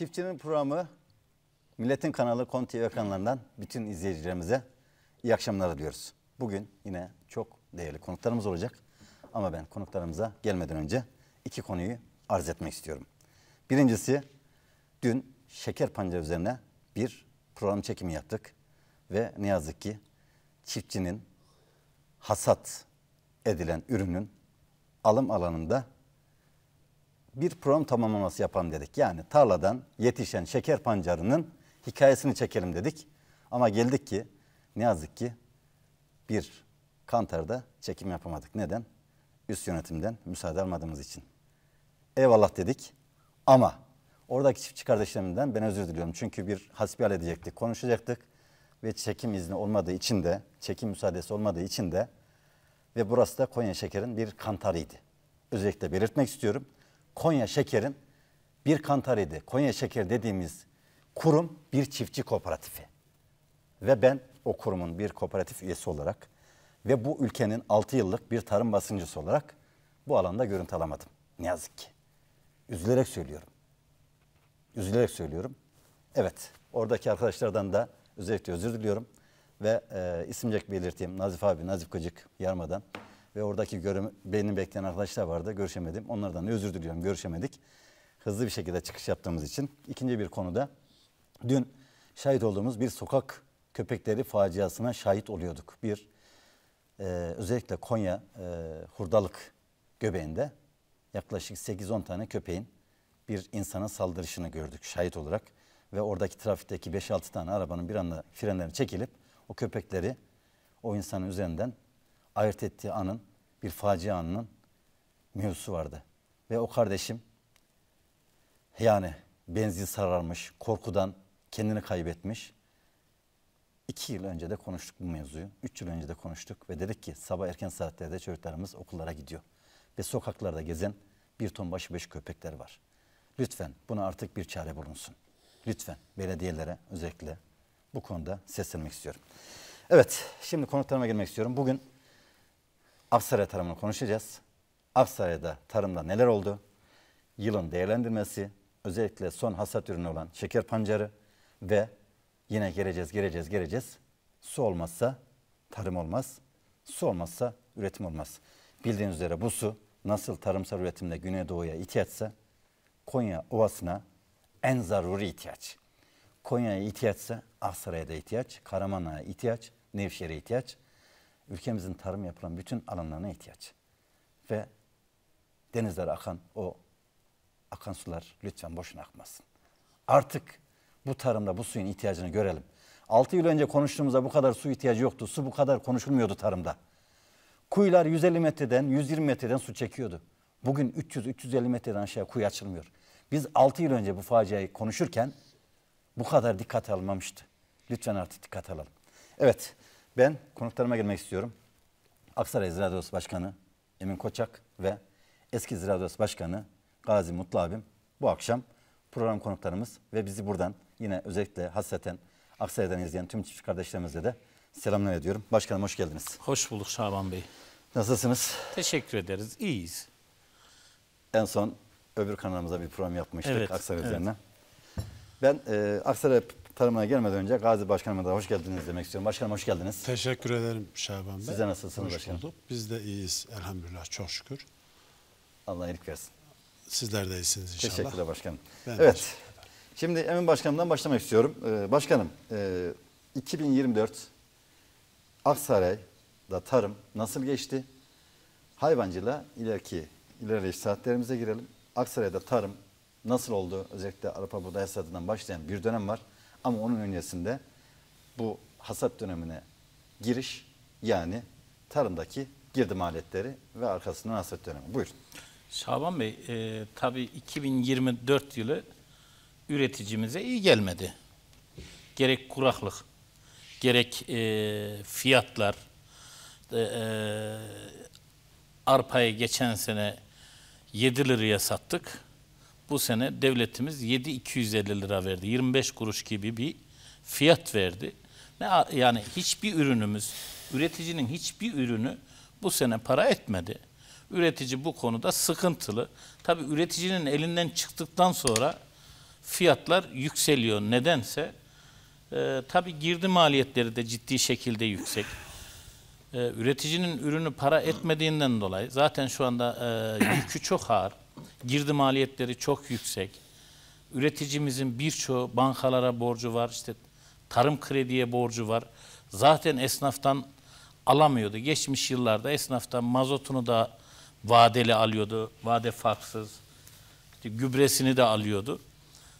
Çiftçinin programı Milletin kanalı Konti kanalından bütün izleyicilerimize iyi akşamlar diyoruz. Bugün yine çok değerli konuklarımız olacak. Ama ben konuklarımıza gelmeden önce iki konuyu arz etmek istiyorum. Birincisi dün şeker pancarı üzerine bir program çekimi yaptık. Ve ne yazık ki çiftçinin hasat edilen ürünün alım alanında bir program tamamlaması yapan dedik. Yani tarladan yetişen şeker pancarının hikayesini çekelim dedik. Ama geldik ki ne yazık ki bir Kantar'da çekim yapamadık. Neden? Üst yönetimden müsaade almadığımız için. Eyvallah dedik ama oradaki çiftçi kardeşlerimden ben özür diliyorum. Çünkü bir hasbihal edecektik, konuşacaktık ve çekim izni olmadığı için de, çekim müsaadesi olmadığı için de ve burası da Konya Şeker'in bir kantarıydı. Özellikle belirtmek istiyorum. Konya Şeker'in bir kantarıydı. Konya Şeker dediğimiz kurum bir çiftçi kooperatifi. Ve ben o kurumun bir kooperatif üyesi olarak ve bu ülkenin 6 yıllık bir tarım basıncısı olarak bu alanda görüntü alamadım. Ne yazık ki. Üzülerek söylüyorum. Üzülerek söylüyorum. Evet, oradaki arkadaşlardan da özellikle özür diliyorum. Ve e, isimcek belirteyim Nazif abi, Nazif Kıcık Yarma'dan. Ve oradaki görüm, beni bekleyen arkadaşlar vardı. Görüşemedim. Onlardan özür diliyorum. Görüşemedik. Hızlı bir şekilde çıkış yaptığımız için. ikinci bir konuda dün şahit olduğumuz bir sokak köpekleri faciasına şahit oluyorduk. Bir, e, özellikle Konya e, Hurdalık göbeğinde yaklaşık 8-10 tane köpeğin bir insana saldırışını gördük şahit olarak. Ve oradaki trafikteki 5-6 tane arabanın bir anda frenleri çekilip o köpekleri o insanın üzerinden ayırt ettiği anın bir facia anının mevzusu vardı. Ve o kardeşim yani benzi sararmış, korkudan kendini kaybetmiş. İki yıl önce de konuştuk bu mevzuyu. Üç yıl önce de konuştuk ve dedik ki sabah erken saatlerde çocuklarımız okullara gidiyor. Ve sokaklarda gezen bir ton başı beş köpekler var. Lütfen buna artık bir çare bulunsun. Lütfen belediyelere özellikle bu konuda seslenmek istiyorum. Evet şimdi konuklarıma gelmek istiyorum. Bugün Aksarya tarımını konuşacağız. Aksaray'da tarımda neler oldu? Yılın değerlendirmesi, özellikle son hasat ürünü olan şeker pancarı ve yine geleceğiz, geleceğiz, geleceğiz. Su olmazsa tarım olmaz, su olmazsa üretim olmaz. Bildiğiniz üzere bu su nasıl tarımsal üretimde Güneydoğu'ya ihtiyaçsa Konya Ovası'na en zaruri ihtiyaç. Konya'ya ihtiyaçsa Aksaray'a da ihtiyaç, Karaman'a ihtiyaç, Nevşehir'e ihtiyaç ülkemizin tarım yapılan bütün alanlarına ihtiyaç. Ve denizlere akan o akan sular lütfen boşuna akmasın. Artık bu tarımda bu suyun ihtiyacını görelim. 6 yıl önce konuştuğumuzda bu kadar su ihtiyacı yoktu. Su bu kadar konuşulmuyordu tarımda. Kuyular 150 metreden 120 metreden su çekiyordu. Bugün 300-350 metreden aşağı kuyu açılmıyor. Biz 6 yıl önce bu faciayı konuşurken bu kadar dikkat almamıştı. Lütfen artık dikkat alalım. Evet ben konuklarıma girmek istiyorum. Aksaray Ziraat Odası Başkanı Emin Koçak ve eski Ziraat Odası Başkanı Gazi Mutlu abim bu akşam program konuklarımız ve bizi buradan yine özellikle hasreten Aksaray'dan izleyen tüm çiftçi kardeşlerimizle de selamlar ediyorum. Başkanım hoş geldiniz. Hoş bulduk Şaban Bey. Nasılsınız? Teşekkür ederiz. İyiyiz. En son öbür kanalımıza bir program yapmıştık evet, Aksaray evet. üzerine. Ben e, Aksaray Tarım'a gelmeden önce Gazi Başkanıma da hoş geldiniz demek istiyorum. Başkanım hoş geldiniz. Teşekkür ederim Şaban Bey. Size nasılsınız hoş başkanım? Bulduk. Biz de iyiyiz elhamdülillah çok şükür. Allah iyilik versin. Sizler de iyisiniz inşallah. Teşekkürler başkanım. Ben evet. Şimdi Emin Başkanım'dan başlamak istiyorum. Ee, başkanım e, 2024 Aksaray'da tarım nasıl geçti? Hayvancıyla ileriki ilerleyiş saatlerimize girelim. Aksaray'da tarım nasıl oldu? Özellikle arpa buğday hasadından başlayan bir dönem var. Ama onun öncesinde bu hasat dönemine giriş yani tarımdaki girdim aletleri ve arkasından hasat dönemi. Buyurun. Şaban Bey, e, tabii 2024 yılı üreticimize iyi gelmedi. Gerek kuraklık, gerek e, fiyatlar, e, e arpayı geçen sene 7 liraya sattık bu sene devletimiz 7.250 lira verdi. 25 kuruş gibi bir fiyat verdi. Ne yani hiçbir ürünümüz, üreticinin hiçbir ürünü bu sene para etmedi. Üretici bu konuda sıkıntılı. Tabii üreticinin elinden çıktıktan sonra fiyatlar yükseliyor. Nedense e, tabii girdi maliyetleri de ciddi şekilde yüksek. E, üreticinin ürünü para etmediğinden dolayı zaten şu anda e, yükü çok ağır. Girdi maliyetleri çok yüksek. Üreticimizin birçoğu bankalara borcu var. İşte tarım krediye borcu var. Zaten esnaftan alamıyordu. Geçmiş yıllarda esnaftan mazotunu da vadeli alıyordu. Vade farksız. İşte gübresini de alıyordu.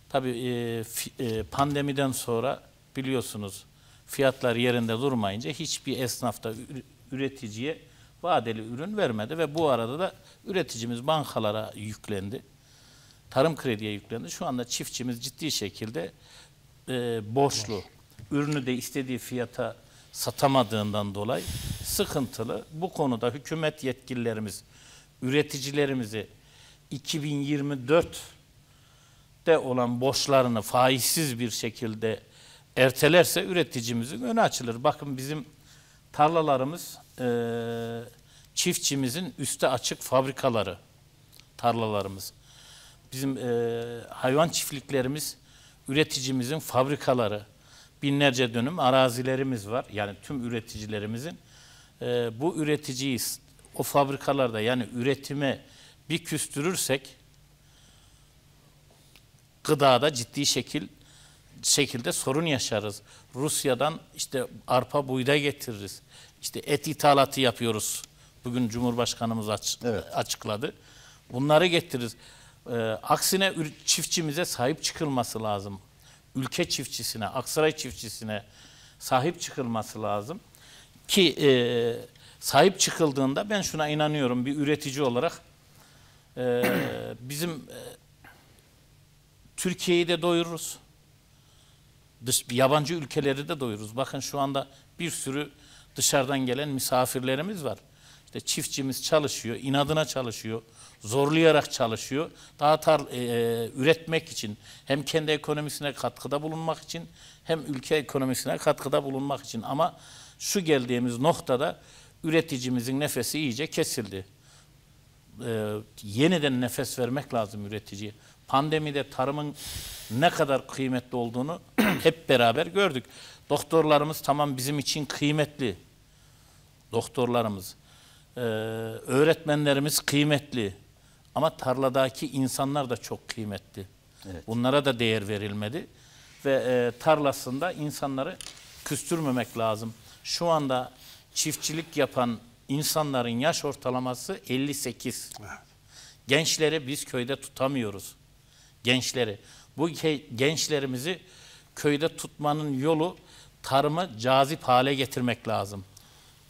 Tabii e, e, pandemiden sonra biliyorsunuz fiyatlar yerinde durmayınca hiçbir esnafta üreticiye vadeli ürün vermedi ve bu arada da üreticimiz bankalara yüklendi. Tarım krediye yüklendi. Şu anda çiftçimiz ciddi şekilde e, borçlu. Ürünü de istediği fiyata satamadığından dolayı sıkıntılı. Bu konuda hükümet yetkililerimiz üreticilerimizi 2024 de olan borçlarını faizsiz bir şekilde ertelerse üreticimizin önü açılır. Bakın bizim tarlalarımız e, çiftçimizin üste açık fabrikaları, tarlalarımız. Bizim e, hayvan çiftliklerimiz, üreticimizin fabrikaları, binlerce dönüm arazilerimiz var. Yani tüm üreticilerimizin. E, bu üreticiyi o fabrikalarda yani üretime bir küstürürsek gıdada ciddi şekil şekilde sorun yaşarız. Rusya'dan işte arpa buğday getiririz. İşte et ithalatı yapıyoruz. Bugün Cumhurbaşkanımız aç, evet. açıkladı. Bunları getirir. E, ee, aksine çiftçimize sahip çıkılması lazım. Ülke çiftçisine, Aksaray çiftçisine sahip çıkılması lazım. Ki e, sahip çıkıldığında ben şuna inanıyorum bir üretici olarak e, bizim e, Türkiye'yi de doyururuz. Dış, yabancı ülkeleri de doyururuz. Bakın şu anda bir sürü Dışarıdan gelen misafirlerimiz var. İşte çiftçimiz çalışıyor, inadına çalışıyor, zorlayarak çalışıyor. Daha tar e, e, üretmek için hem kendi ekonomisine katkıda bulunmak için hem ülke ekonomisine katkıda bulunmak için. Ama şu geldiğimiz noktada üreticimizin nefesi iyice kesildi. E, yeniden nefes vermek lazım üreticiye. Pandemide tarımın ne kadar kıymetli olduğunu hep beraber gördük. Doktorlarımız tamam bizim için kıymetli. Doktorlarımız. Ee, öğretmenlerimiz kıymetli. Ama tarladaki insanlar da çok kıymetli. Evet. Bunlara da değer verilmedi. Ve e, tarlasında insanları küstürmemek lazım. Şu anda çiftçilik yapan insanların yaş ortalaması 58. Evet. Gençleri biz köyde tutamıyoruz. Gençleri. Bu gençlerimizi köyde tutmanın yolu tarımı cazip hale getirmek lazım.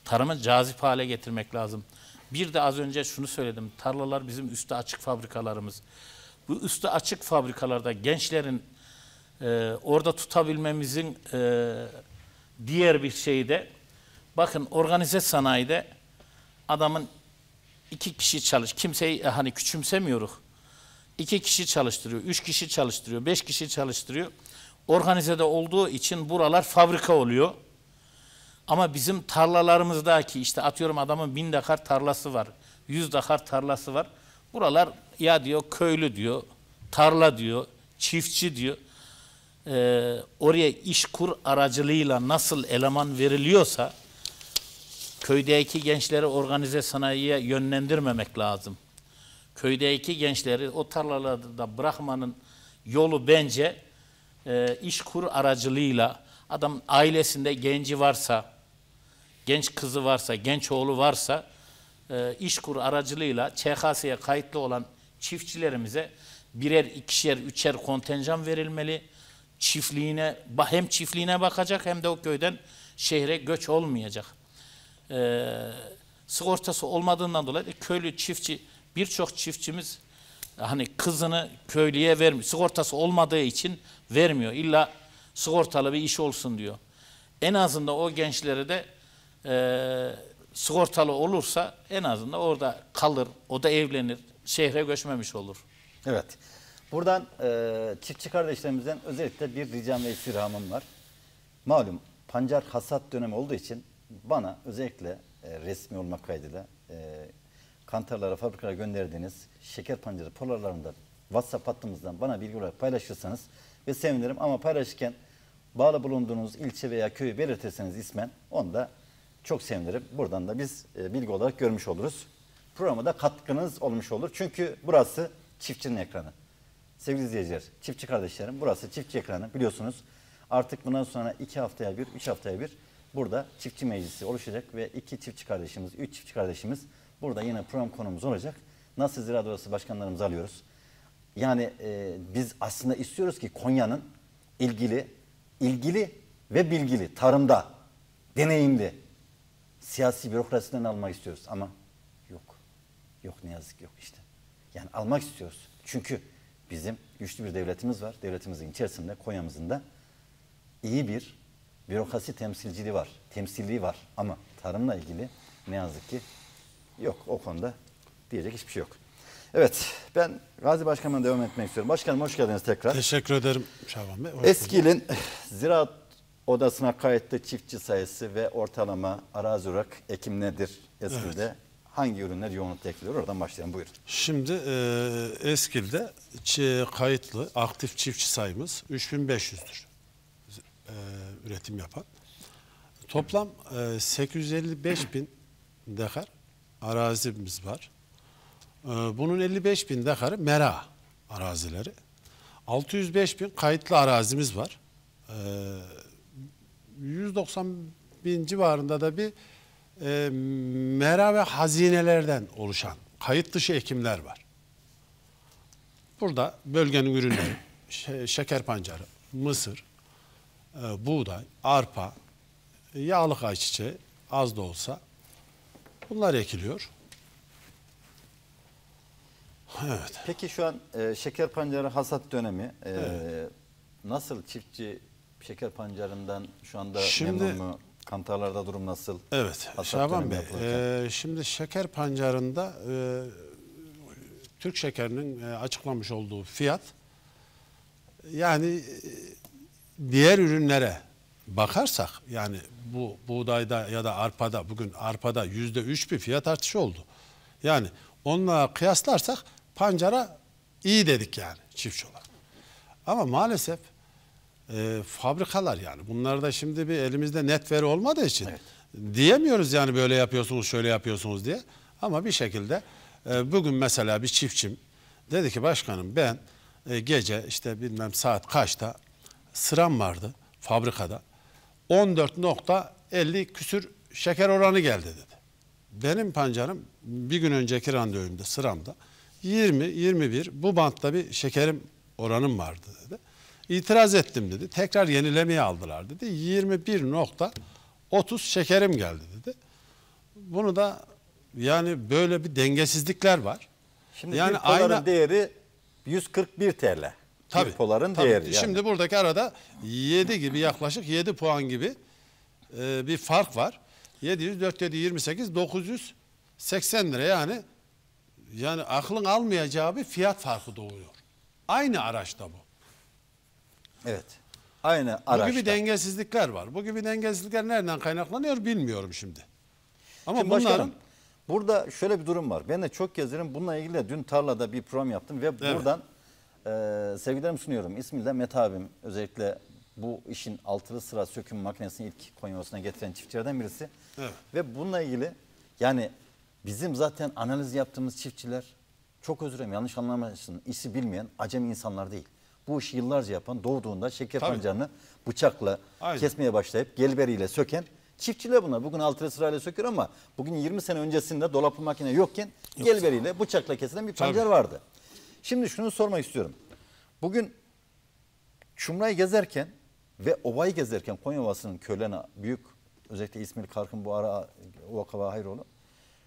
Tarımı cazip hale getirmek lazım. Bir de az önce şunu söyledim. Tarlalar bizim üstü açık fabrikalarımız. Bu üstü açık fabrikalarda gençlerin e, orada tutabilmemizin e, diğer bir şeyi de bakın organize sanayide adamın iki kişi çalış. Kimseyi e, hani küçümsemiyoruz. İki kişi çalıştırıyor, üç kişi çalıştırıyor, beş kişi çalıştırıyor organizede olduğu için buralar fabrika oluyor. Ama bizim tarlalarımızdaki işte atıyorum adamın bin dakar tarlası var, yüz dakar tarlası var. Buralar ya diyor köylü diyor, tarla diyor, çiftçi diyor. Ee, oraya iş kur aracılığıyla nasıl eleman veriliyorsa köydeki gençleri organize sanayiye yönlendirmemek lazım. Köydeki gençleri o tarlalarda bırakmanın yolu bence e, iş kur aracılığıyla adam ailesinde genci varsa, genç kızı varsa, genç oğlu varsa e, iş kur aracılığıyla ÇKS'ye kayıtlı olan çiftçilerimize birer, ikişer, üçer kontenjan verilmeli. Çiftliğine, hem çiftliğine bakacak hem de o köyden şehre göç olmayacak. E, sigortası olmadığından dolayı köylü çiftçi, birçok çiftçimiz hani kızını köylüye vermiyor. Sigortası olmadığı için vermiyor. İlla sigortalı bir iş olsun diyor. En azından o gençlere de e, sigortalı olursa en azından orada kalır, o da evlenir, şehre göçmemiş olur. Evet. Buradan e, çiftçi kardeşlerimizden özellikle bir ricam ve istirhamım var. Malum pancar hasat dönemi olduğu için bana özellikle e, resmi olmak kaydıyla e, kantarlara, fabrikalara gönderdiğiniz şeker pancarı polarlarında WhatsApp hattımızdan bana bilgi olarak paylaşırsanız ve sevinirim. Ama paylaşırken bağlı bulunduğunuz ilçe veya köyü belirtirseniz ismen onu da çok sevinirim. Buradan da biz e, bilgi olarak görmüş oluruz. Programa da katkınız olmuş olur. Çünkü burası çiftçinin ekranı. Sevgili izleyiciler, çiftçi kardeşlerim burası çiftçi ekranı biliyorsunuz. Artık bundan sonra iki haftaya bir, üç haftaya bir burada çiftçi meclisi oluşacak ve iki çiftçi kardeşimiz, üç çiftçi kardeşimiz Burada yine program konumuz olacak. Nasıl Ziraat Odası başkanlarımızı alıyoruz? Yani e, biz aslında istiyoruz ki Konya'nın ilgili, ilgili ve bilgili, tarımda, deneyimli siyasi bürokrasiden almak istiyoruz. Ama yok, yok ne yazık yok işte. Yani almak istiyoruz. Çünkü bizim güçlü bir devletimiz var. Devletimizin içerisinde, Konya'mızın da iyi bir bürokrasi temsilciliği var, temsilliği var. Ama tarımla ilgili ne yazık ki Yok o konuda diyecek hiçbir şey yok. Evet ben Gazi Başkanım'a devam etmek istiyorum. Başkanım hoş geldiniz tekrar. Teşekkür ederim Şaban Bey. Eski ilin ziraat odasına kayıtlı çiftçi sayısı ve ortalama arazi olarak ekim nedir Eskil'de? Evet. Hangi ürünler yoğunlukla ekiliyor? Oradan başlayalım buyurun. Şimdi e, Eskil'de kayıtlı aktif çiftçi sayımız 3500'dür e, üretim yapan. Toplam e, 855 bin dekar arazimiz var. Ee, bunun 55 bin dekarı mera arazileri. 605 bin kayıtlı arazimiz var. 190 ee, bin civarında da bir e, mera ve hazinelerden oluşan kayıt dışı ekimler var. Burada bölgenin ürünleri, şeker pancarı, mısır, e, buğday, arpa, yağlık ayçiçeği az da olsa Bunlar ekiliyor. Evet. Peki şu an e, şeker pancarı hasat dönemi. E, evet. Nasıl çiftçi şeker pancarından şu anda Şimdi, memnun mu? Kantarlarda durum nasıl? Evet Şaban Bey e, şimdi şeker pancarında e, Türk şekerinin e, açıklamış olduğu fiyat yani e, diğer ürünlere bakarsak yani bu buğdayda ya da arpada bugün arpada yüzde üç bir fiyat artışı oldu. Yani onunla kıyaslarsak pancara iyi dedik yani çiftçi olarak. Ama maalesef e, fabrikalar yani bunlarda şimdi bir elimizde net veri olmadığı için evet. diyemiyoruz yani böyle yapıyorsunuz şöyle yapıyorsunuz diye. Ama bir şekilde e, bugün mesela bir çiftçim dedi ki başkanım ben e, gece işte bilmem saat kaçta sıram vardı fabrikada. 14.50 küsür şeker oranı geldi dedi. Benim pancarım bir gün önceki randevumda sıramda 20-21 bu bantta bir şekerim oranım vardı dedi. İtiraz ettim dedi. Tekrar yenilemeye aldılar dedi. 21.30 şekerim geldi dedi. Bunu da yani böyle bir dengesizlikler var. Şimdi yani bir aynı değeri 141 TL. Tabii, poların tabii. değeri. Yani. Şimdi buradaki arada 7 gibi yaklaşık 7 puan gibi e, bir fark var. 700, 4, 7, 28, 980 lira yani yani aklın almayacağı bir fiyat farkı doğuyor. Aynı araçta bu. Evet. Aynı araçta. Bu gibi dengesizlikler var. Bu gibi dengesizlikler nereden kaynaklanıyor bilmiyorum şimdi. Ama şimdi bunların... Başkanım, burada şöyle bir durum var. Ben de çok gezerim. Bununla ilgili de dün tarlada bir program yaptım ve evet. buradan e, ee, sevgilerimi sunuyorum. İsmil'de Met abim özellikle bu işin altılı sıra söküm makinesini ilk Konya'sına getiren çiftçilerden birisi. Evet. Ve bununla ilgili yani bizim zaten analiz yaptığımız çiftçiler çok özür dilerim yanlış anlamasın işi bilmeyen acemi insanlar değil. Bu işi yıllarca yapan doğduğunda şeker pancarını bıçakla Aynen. kesmeye başlayıp gelberiyle söken çiftçiler bunlar. Bugün altı sırayla söküyor ama bugün 20 sene öncesinde dolaplı makine yokken gelberiyle bıçakla kesilen bir pancar Tabii. vardı. Şimdi şunu sormak istiyorum. Bugün Çumra'yı gezerken ve ovayı gezerken Konya Ovası'nın köylerine büyük özellikle İsmail Karkın bu ara Vakava Hayroğlu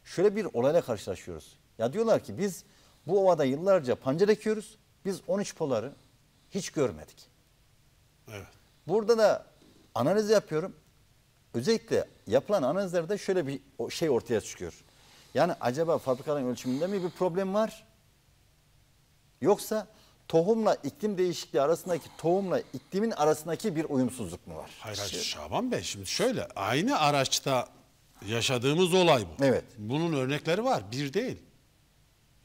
şöyle bir olayla karşılaşıyoruz. Ya diyorlar ki biz bu ovada yıllarca pancar ekiyoruz. Biz 13 poları hiç görmedik. Evet. Burada da analiz yapıyorum. Özellikle yapılan analizlerde şöyle bir şey ortaya çıkıyor. Yani acaba fabrikaların ölçümünde mi bir problem var? Yoksa tohumla iklim değişikliği arasındaki tohumla iklimin arasındaki bir uyumsuzluk mu var? Hayır hayır Şaban Bey şimdi şöyle aynı araçta yaşadığımız olay bu. Evet. Bunun örnekleri var bir değil.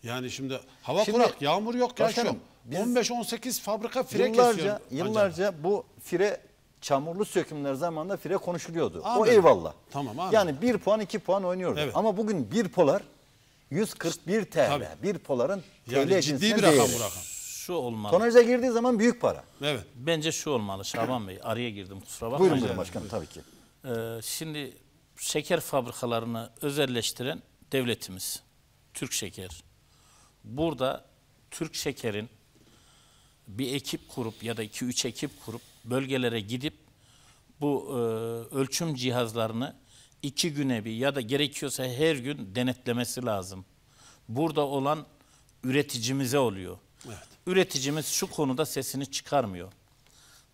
Yani şimdi hava şimdi, kurak yağmur yok yaş yok. 15-18 fabrika fire yıllarca, kesiyor. Yıllarca acaba. bu fire çamurlu sökümler zamanında fire konuşuluyordu. Amin. O eyvallah. Tamam abi. Yani bir puan iki puan oynuyordu. Evet. Ama bugün bir polar 141 TL. Tabii. Bir poların TL yani ciddi bir rakam bu rakam. Şu olmalı. Tonaja girdiği zaman büyük para. Evet. Bence şu olmalı Şaban Bey. Araya girdim kusura bakmayın. Buyurun buyurun başkanım tabii ki. Ee, şimdi şeker fabrikalarını özelleştiren devletimiz. Türk Şeker. Burada Türk Şeker'in bir ekip kurup ya da iki üç ekip kurup bölgelere gidip bu e, ölçüm cihazlarını iki güne bir ya da gerekiyorsa her gün denetlemesi lazım. Burada olan üreticimize oluyor. Evet. Üreticimiz şu konuda sesini çıkarmıyor.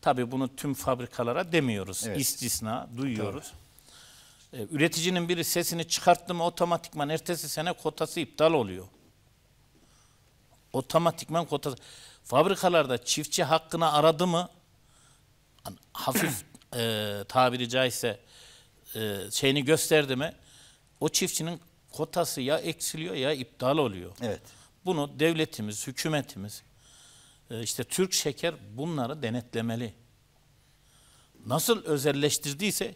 Tabii bunu tüm fabrikalara demiyoruz. Evet. İstisna duyuyoruz. Tabii. E, üreticinin biri sesini çıkarttı mı otomatikman ertesi sene kotası iptal oluyor. Otomatikman kotası. Fabrikalarda çiftçi hakkını aradı mı hafif e, tabiri caizse e, şeyini gösterdi mi o çiftçinin kotası ya eksiliyor ya iptal oluyor. Evet. Bunu devletimiz, hükümetimiz, e, işte Türk Şeker bunları denetlemeli. Nasıl özelleştirdiyse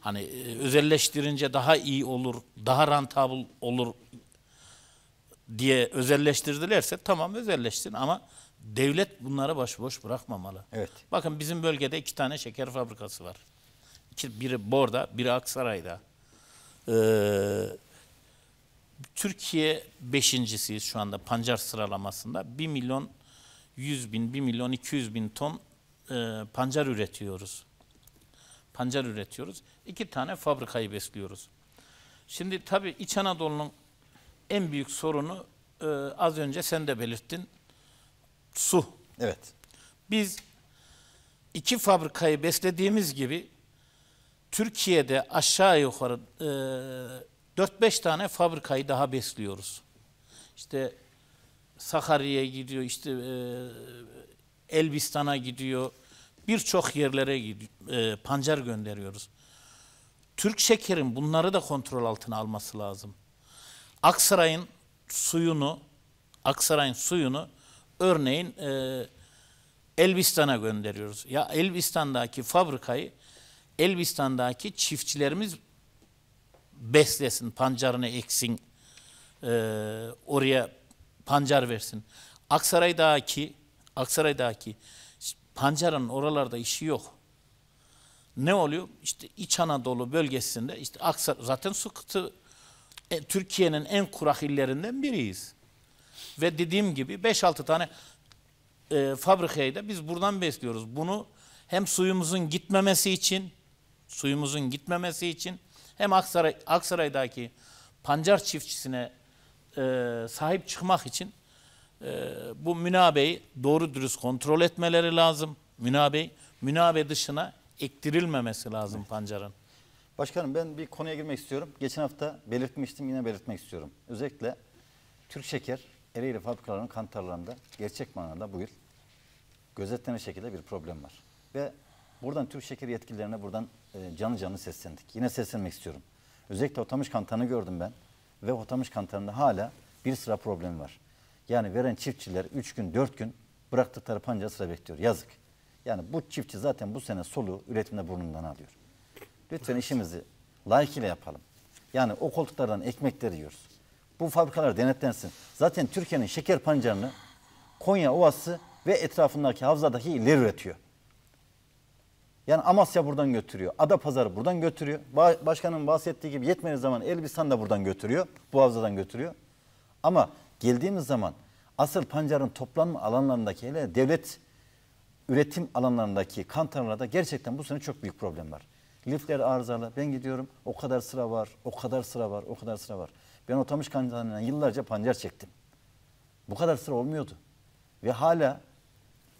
hani e, özelleştirince daha iyi olur, daha rentable olur diye özelleştirdilerse tamam özelleştirin ama devlet bunları başıboş bırakmamalı. Evet. Bakın bizim bölgede iki tane şeker fabrikası var. İki, biri Borda, biri Aksaray'da. Ee, Türkiye beşincisiyiz şu anda pancar sıralamasında. 1 milyon 100 bin, 1 milyon 200 bin ton e, pancar üretiyoruz. Pancar üretiyoruz. İki tane fabrikayı besliyoruz. Şimdi tabii İç Anadolu'nun en büyük sorunu e, az önce sen de belirttin. Su. Evet. Biz iki fabrikayı beslediğimiz gibi Türkiye'de aşağı yukarı e, 4-5 tane fabrikayı daha besliyoruz. İşte Sakarya'ya gidiyor, işte e, Elbistan'a gidiyor, birçok yerlere gidiyor, e, pancar gönderiyoruz. Türk şekerin bunları da kontrol altına alması lazım. Aksaray'ın suyunu, Aksaray'ın suyunu örneğin e, Elbistan'a gönderiyoruz. Ya Elbistan'daki fabrikayı Elbistan'daki çiftçilerimiz beslesin, pancarını eksin, e, oraya pancar versin. Aksaray'daki, Aksaray'daki pancarın oralarda işi yok. Ne oluyor? İşte İç Anadolu bölgesinde işte Aksar zaten sıkıntı e, Türkiye'nin en kurak illerinden biriyiz. Ve dediğim gibi 5-6 tane e, fabrikayı da biz buradan besliyoruz. Bunu hem suyumuzun gitmemesi için suyumuzun gitmemesi için hem Aksaray, Aksaray'daki pancar çiftçisine e, sahip çıkmak için e, bu münabeyi doğru dürüst kontrol etmeleri lazım. Münabeyi, münabe dışına ektirilmemesi lazım evet. pancarın. Başkanım ben bir konuya girmek istiyorum. Geçen hafta belirtmiştim yine belirtmek istiyorum. Özellikle Türk Şeker Ereğli fabrikalarının kantarlarında gerçek manada bu yıl gözetlenen şekilde bir problem var. Ve Buradan Türk Şeker yetkililerine buradan e, canı canı seslendik. Yine seslenmek istiyorum. Özellikle hotamış kantanı gördüm ben. Ve hotamış kantanında hala bir sıra problemi var. Yani veren çiftçiler 3 gün 4 gün bıraktıkları panca sıra bekliyor. Yazık. Yani bu çiftçi zaten bu sene soluğu üretimde burnundan alıyor. Lütfen işimizi layıkıyla yapalım. Yani o koltuklardan ekmekleri yiyoruz. Bu fabrikalar denetlensin. Zaten Türkiye'nin şeker pancarını Konya Ovası ve etrafındaki havzadaki iller üretiyor. Yani Amasya buradan götürüyor. Adapazarı buradan götürüyor. başkanın bahsettiği gibi yetmediği zaman Elbistan da buradan götürüyor. Bu havzadan götürüyor. Ama geldiğimiz zaman asıl pancarın toplanma alanlarındaki hele devlet üretim alanlarındaki kantarlarda gerçekten bu sene çok büyük problem var. Lifler arızalı. Ben gidiyorum. O kadar sıra var. O kadar sıra var. O kadar sıra var. Ben otamış kantarından yıllarca pancar çektim. Bu kadar sıra olmuyordu. Ve hala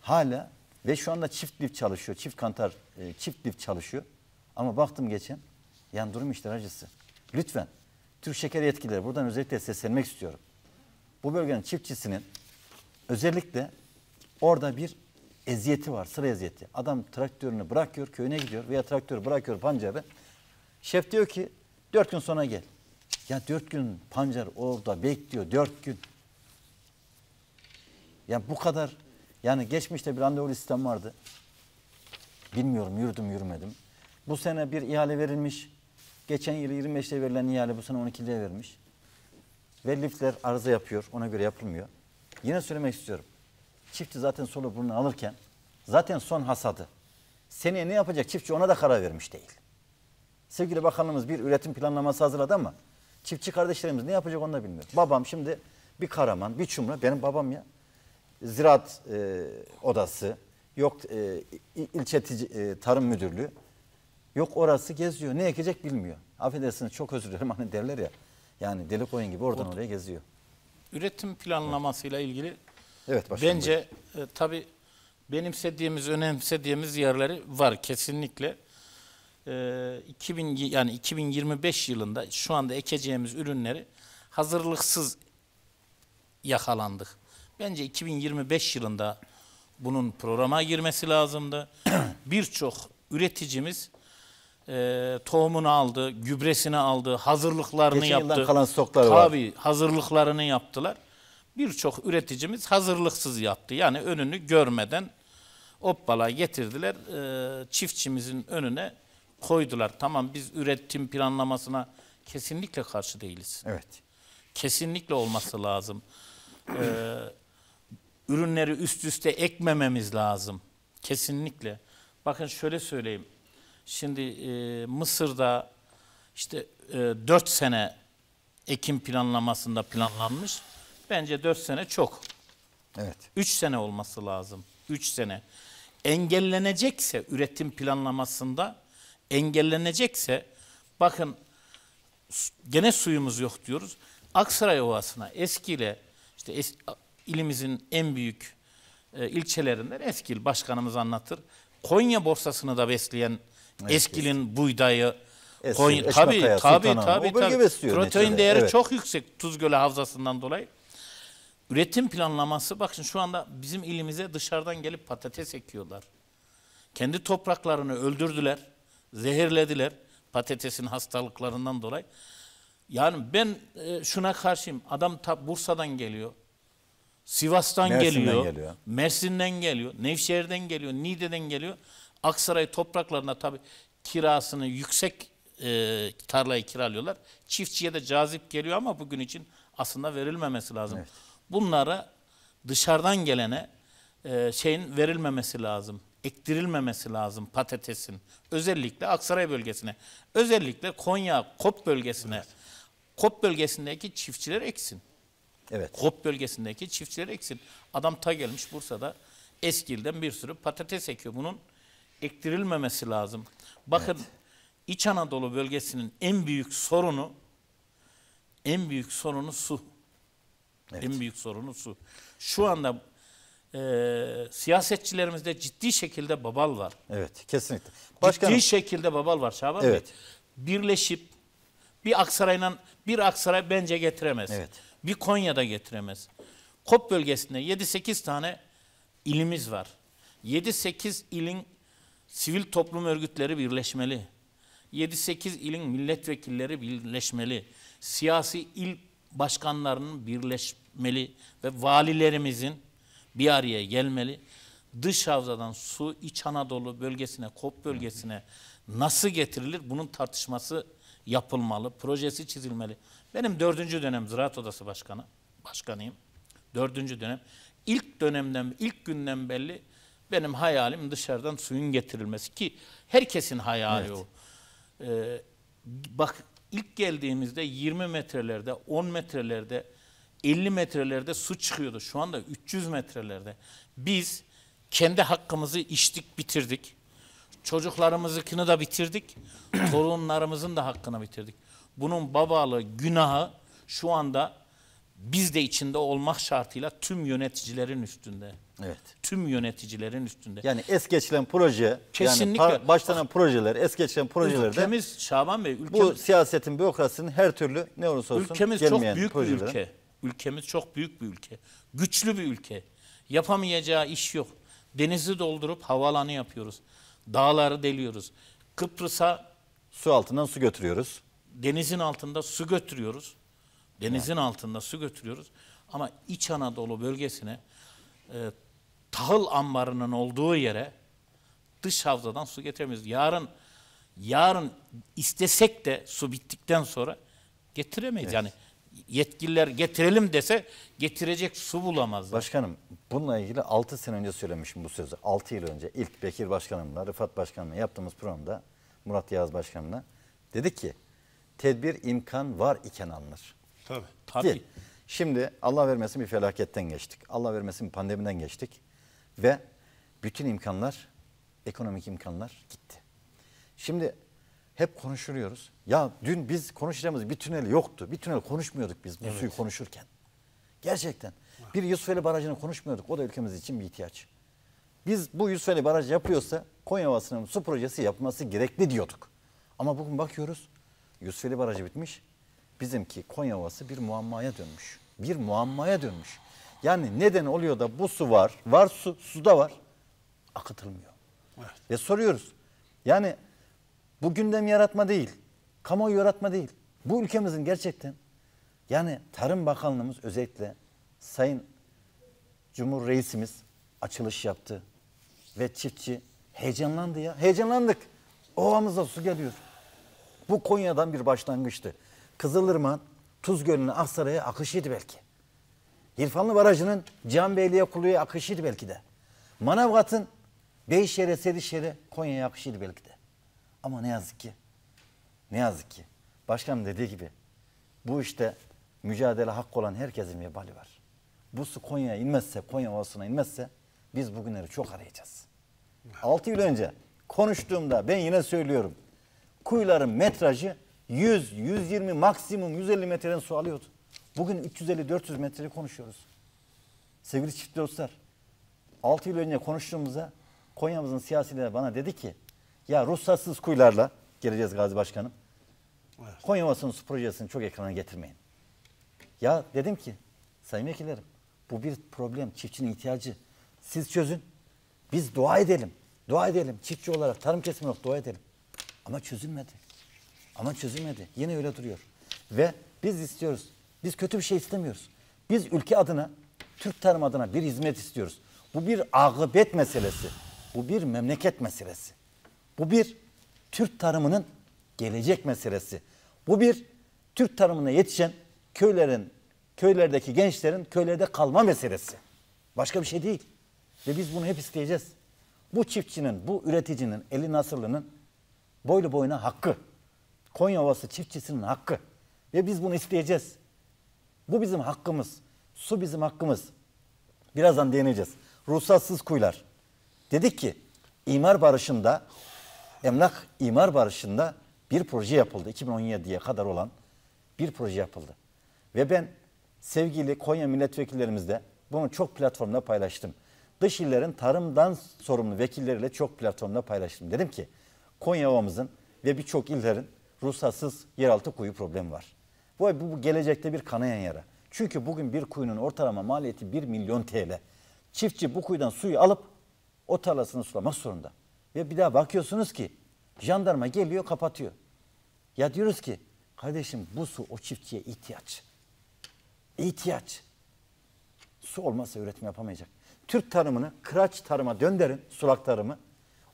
hala ve şu anda çift lif çalışıyor. Çift kantar, e, çift lif çalışıyor. Ama baktım geçen. Yani durum işler acısı. Lütfen Türk Şeker yetkilileri buradan özellikle seslenmek istiyorum. Bu bölgenin çiftçisinin özellikle orada bir eziyeti var. Sıra eziyeti. Adam traktörünü bırakıyor köyüne gidiyor veya traktörü bırakıyor pancarı. Şef diyor ki dört gün sonra gel. Ya dört gün pancar orada bekliyor. Dört gün. Ya bu kadar yani geçmişte bir randevu sistem vardı. Bilmiyorum yürüdüm yürümedim. Bu sene bir ihale verilmiş. Geçen yıl 25'te verilen ihale bu sene 12'de vermiş. Ve lifler arıza yapıyor. Ona göre yapılmıyor. Yine söylemek istiyorum. Çiftçi zaten solu burnu alırken zaten son hasadı. Seneye ne yapacak çiftçi ona da karar vermiş değil. Sevgili Bakanlığımız bir üretim planlaması hazırladı ama çiftçi kardeşlerimiz ne yapacak onu da bilmiyor. Babam şimdi bir karaman, bir çumra benim babam ya. Ziraat e, Odası, yok e, ilçe e, tarım müdürlüğü. Yok orası geziyor. Ne ekecek bilmiyor. Affedersiniz çok özür dilerim hani derler ya. Yani deli oyun gibi oradan oraya geziyor. Üretim planlamasıyla evet. ilgili evet, başlayalım. bence e, tabii benimsediğimiz, önemsediğimiz yerleri var kesinlikle. E, 2000 yani 2025 yılında şu anda ekeceğimiz ürünleri hazırlıksız yakalandık. Bence 2025 yılında bunun programa girmesi lazımdı. Birçok üreticimiz e, tohumunu aldı, gübresini aldı, hazırlıklarını Geçen yaptı. Geçen kalan stoklar var. Tabii hazırlıklarını yaptılar. Birçok üreticimiz hazırlıksız yaptı. Yani önünü görmeden hoppala getirdiler. E, çiftçimizin önüne koydular. Tamam biz üretim planlamasına kesinlikle karşı değiliz. Evet. Kesinlikle olması lazım. Ee, ürünleri üst üste ekmememiz lazım. Kesinlikle. Bakın şöyle söyleyeyim. Şimdi e, Mısır'da işte e, 4 sene ekim planlamasında planlanmış. Bence 4 sene çok. Evet. 3 sene olması lazım. 3 sene. Engellenecekse üretim planlamasında engellenecekse bakın gene suyumuz yok diyoruz. Aksaray Ovası'na eskiyle işte es, ilimizin en büyük e, ilçelerinden Eskil başkanımız anlatır. Konya borsasını da besleyen Eskil. Eskil'in buğdayı, Esin, Konya tabi tabi tabi protein değeri evet. çok yüksek tuzgöl havzasından dolayı. Üretim planlaması bakın şu anda bizim ilimize dışarıdan gelip patates ekiyorlar. Kendi topraklarını öldürdüler, zehirlediler patatesin hastalıklarından dolayı. Yani ben e, şuna karşıyım. Adam ta Bursa'dan geliyor. Sivas'tan geliyor, geliyor, Mersin'den geliyor, Nevşehir'den geliyor, Niğde'den geliyor. Aksaray topraklarına tabi kirasını yüksek e, tarlayı kiralıyorlar. Çiftçiye de cazip geliyor ama bugün için aslında verilmemesi lazım. Evet. Bunlara dışarıdan gelene e, şeyin verilmemesi lazım. Ektirilmemesi lazım patatesin. Özellikle Aksaray bölgesine. Özellikle Konya, Kop bölgesine. Evet. Kop bölgesindeki çiftçiler eksin. Evet. Kop bölgesindeki çiftçiler eksin. Adam ta gelmiş Bursa'da Eskil'den bir sürü patates ekiyor. Bunun ektirilmemesi lazım. Bakın evet. İç Anadolu bölgesinin en büyük sorunu en büyük sorunu su. Evet. En büyük sorunu su. Şu anda e, siyasetçilerimizde ciddi şekilde babal var. Evet kesinlikle. Başkanım. Ciddi şekilde babal var Şaban evet. Bey. Birleşip bir Aksaray'la bir Aksaray bence getiremez. Evet. Bir Konya'da getiremez. KOP bölgesinde 7-8 tane ilimiz var. 7-8 ilin sivil toplum örgütleri birleşmeli. 7-8 ilin milletvekilleri birleşmeli. Siyasi il başkanlarının birleşmeli ve valilerimizin bir araya gelmeli. Dış havzadan su iç Anadolu bölgesine, KOP bölgesine nasıl getirilir? Bunun tartışması yapılmalı, projesi çizilmeli. Benim dördüncü dönem Ziraat Odası Başkanı, başkanıyım. Dördüncü dönem. İlk dönemden, ilk günden belli benim hayalim dışarıdan suyun getirilmesi ki herkesin hayali evet. o. Ee, bak ilk geldiğimizde 20 metrelerde, 10 metrelerde, 50 metrelerde su çıkıyordu. Şu anda 300 metrelerde. Biz kendi hakkımızı içtik, bitirdik. Çocuklarımızınkini de bitirdik. Torunlarımızın da hakkını bitirdik. Bunun babalı günahı şu anda biz de içinde olmak şartıyla tüm yöneticilerin üstünde. Evet. Tüm yöneticilerin üstünde. Yani es geçilen proje, Kesinlikle. yani başlanan projeler, es geçilen projelerde. Ülkemiz Şaban Bey, ülkemiz, bu siyasetin, bürokrasinin her türlü ne olursa olsun Ülkemiz çok büyük projeler. bir ülke. Ülkemiz çok büyük bir ülke. Güçlü bir ülke. Yapamayacağı iş yok. Denizi doldurup havalanı yapıyoruz. Dağları deliyoruz. Kıbrıs'a su altından su götürüyoruz denizin altında su götürüyoruz. Denizin evet. altında su götürüyoruz. Ama İç Anadolu bölgesine e, tahıl ambarının olduğu yere dış havzadan su getiremiyoruz. Yarın yarın istesek de su bittikten sonra getiremeyiz. Evet. Yani yetkililer getirelim dese getirecek su bulamazlar. Başkanım bununla ilgili 6 sene önce söylemişim bu sözü. 6 yıl önce ilk Bekir Başkanımla, Rıfat Başkanımla yaptığımız programda Murat Yağız Başkanımla dedi ki tedbir imkan var iken alınır. Tabii. Tabii. Ki, şimdi Allah vermesin bir felaketten geçtik. Allah vermesin bir pandemiden geçtik. Ve bütün imkanlar, ekonomik imkanlar gitti. Şimdi hep konuşuruyoruz. Ya dün biz konuşacağımız bir tünel yoktu. Bir tünel konuşmuyorduk biz bu evet. suyu konuşurken. Gerçekten. Bir Yusufeli Barajı'nı konuşmuyorduk. O da ülkemiz için bir ihtiyaç. Biz bu Yusufeli Barajı yapıyorsa Konya Ovası'nın su projesi yapması gerekli diyorduk. Ama bugün bakıyoruz Yusufeli Barajı bitmiş. Bizimki Konya Ovası bir muammaya dönmüş. Bir muammaya dönmüş. Yani neden oluyor da bu su var, var su, su da var. Akıtılmıyor. Evet. Ve soruyoruz. Yani bu gündem yaratma değil, kamuoyu yaratma değil. Bu ülkemizin gerçekten yani Tarım Bakanlığımız özellikle Sayın Cumhur Reisimiz açılış yaptı ve çiftçi heyecanlandı ya. Heyecanlandık. Ovamıza su geliyor. Bu Konya'dan bir başlangıçtı. Kızılırmak, Tuzgölü'ne, Aksaray'a akışıydı belki. İrfanlı Barajı'nın Cihanbeyli'ye, Kulu'ya akışıydı belki de. Manavgat'ın Beyşehir'e, Sedişehir'e, Konya'ya akışıydı belki de. Ama ne yazık ki, ne yazık ki başkanım dediği gibi bu işte mücadele hakkı olan herkesin vebali var. Bu su Konya'ya inmezse, Konya Ovası'na inmezse biz bugünleri çok arayacağız. 6 yıl önce konuştuğumda ben yine söylüyorum kuyuların metrajı 100, 120 maksimum 150 metreden su alıyordu. Bugün 350-400 metre'li konuşuyoruz. Sevgili çift dostlar 6 yıl önce konuştuğumuzda Konya'mızın siyasileri bana dedi ki ya ruhsatsız kuyularla geleceğiz Gazi Başkanım. Evet. Konya Ovası'nın su projesini çok ekrana getirmeyin. Ya dedim ki sayın vekillerim bu bir problem çiftçinin ihtiyacı. Siz çözün biz dua edelim. Dua edelim çiftçi olarak tarım kesimi olarak dua edelim. Ama çözülmedi. Ama çözülmedi. Yine öyle duruyor. Ve biz istiyoruz. Biz kötü bir şey istemiyoruz. Biz ülke adına, Türk tarım adına bir hizmet istiyoruz. Bu bir ağıbet meselesi. Bu bir memleket meselesi. Bu bir Türk tarımının gelecek meselesi. Bu bir Türk tarımına yetişen köylerin, köylerdeki gençlerin köylerde kalma meselesi. Başka bir şey değil. Ve biz bunu hep isteyeceğiz. Bu çiftçinin, bu üreticinin, eli nasırlının boylu boyuna hakkı. Konya Ovası çiftçisinin hakkı. Ve biz bunu isteyeceğiz. Bu bizim hakkımız. Su bizim hakkımız. Birazdan değineceğiz. Ruhsatsız kuyular. Dedik ki imar barışında emlak imar barışında bir proje yapıldı. 2017'ye kadar olan bir proje yapıldı. Ve ben sevgili Konya milletvekillerimizde bunu çok platformda paylaştım. Dış illerin tarımdan sorumlu vekilleriyle çok platformda paylaştım. Dedim ki Konya Ovamızın ve birçok illerin ruhsatsız yeraltı kuyu problemi var. Bu, bu gelecekte bir kanayan yara. Çünkü bugün bir kuyunun ortalama maliyeti 1 milyon TL. Çiftçi bu kuyudan suyu alıp o tarlasını sulamak zorunda. Ve bir daha bakıyorsunuz ki jandarma geliyor kapatıyor. Ya diyoruz ki kardeşim bu su o çiftçiye ihtiyaç. İhtiyaç. Su olmazsa üretim yapamayacak. Türk tarımını kıraç tarıma döndürün, sulak tarımı.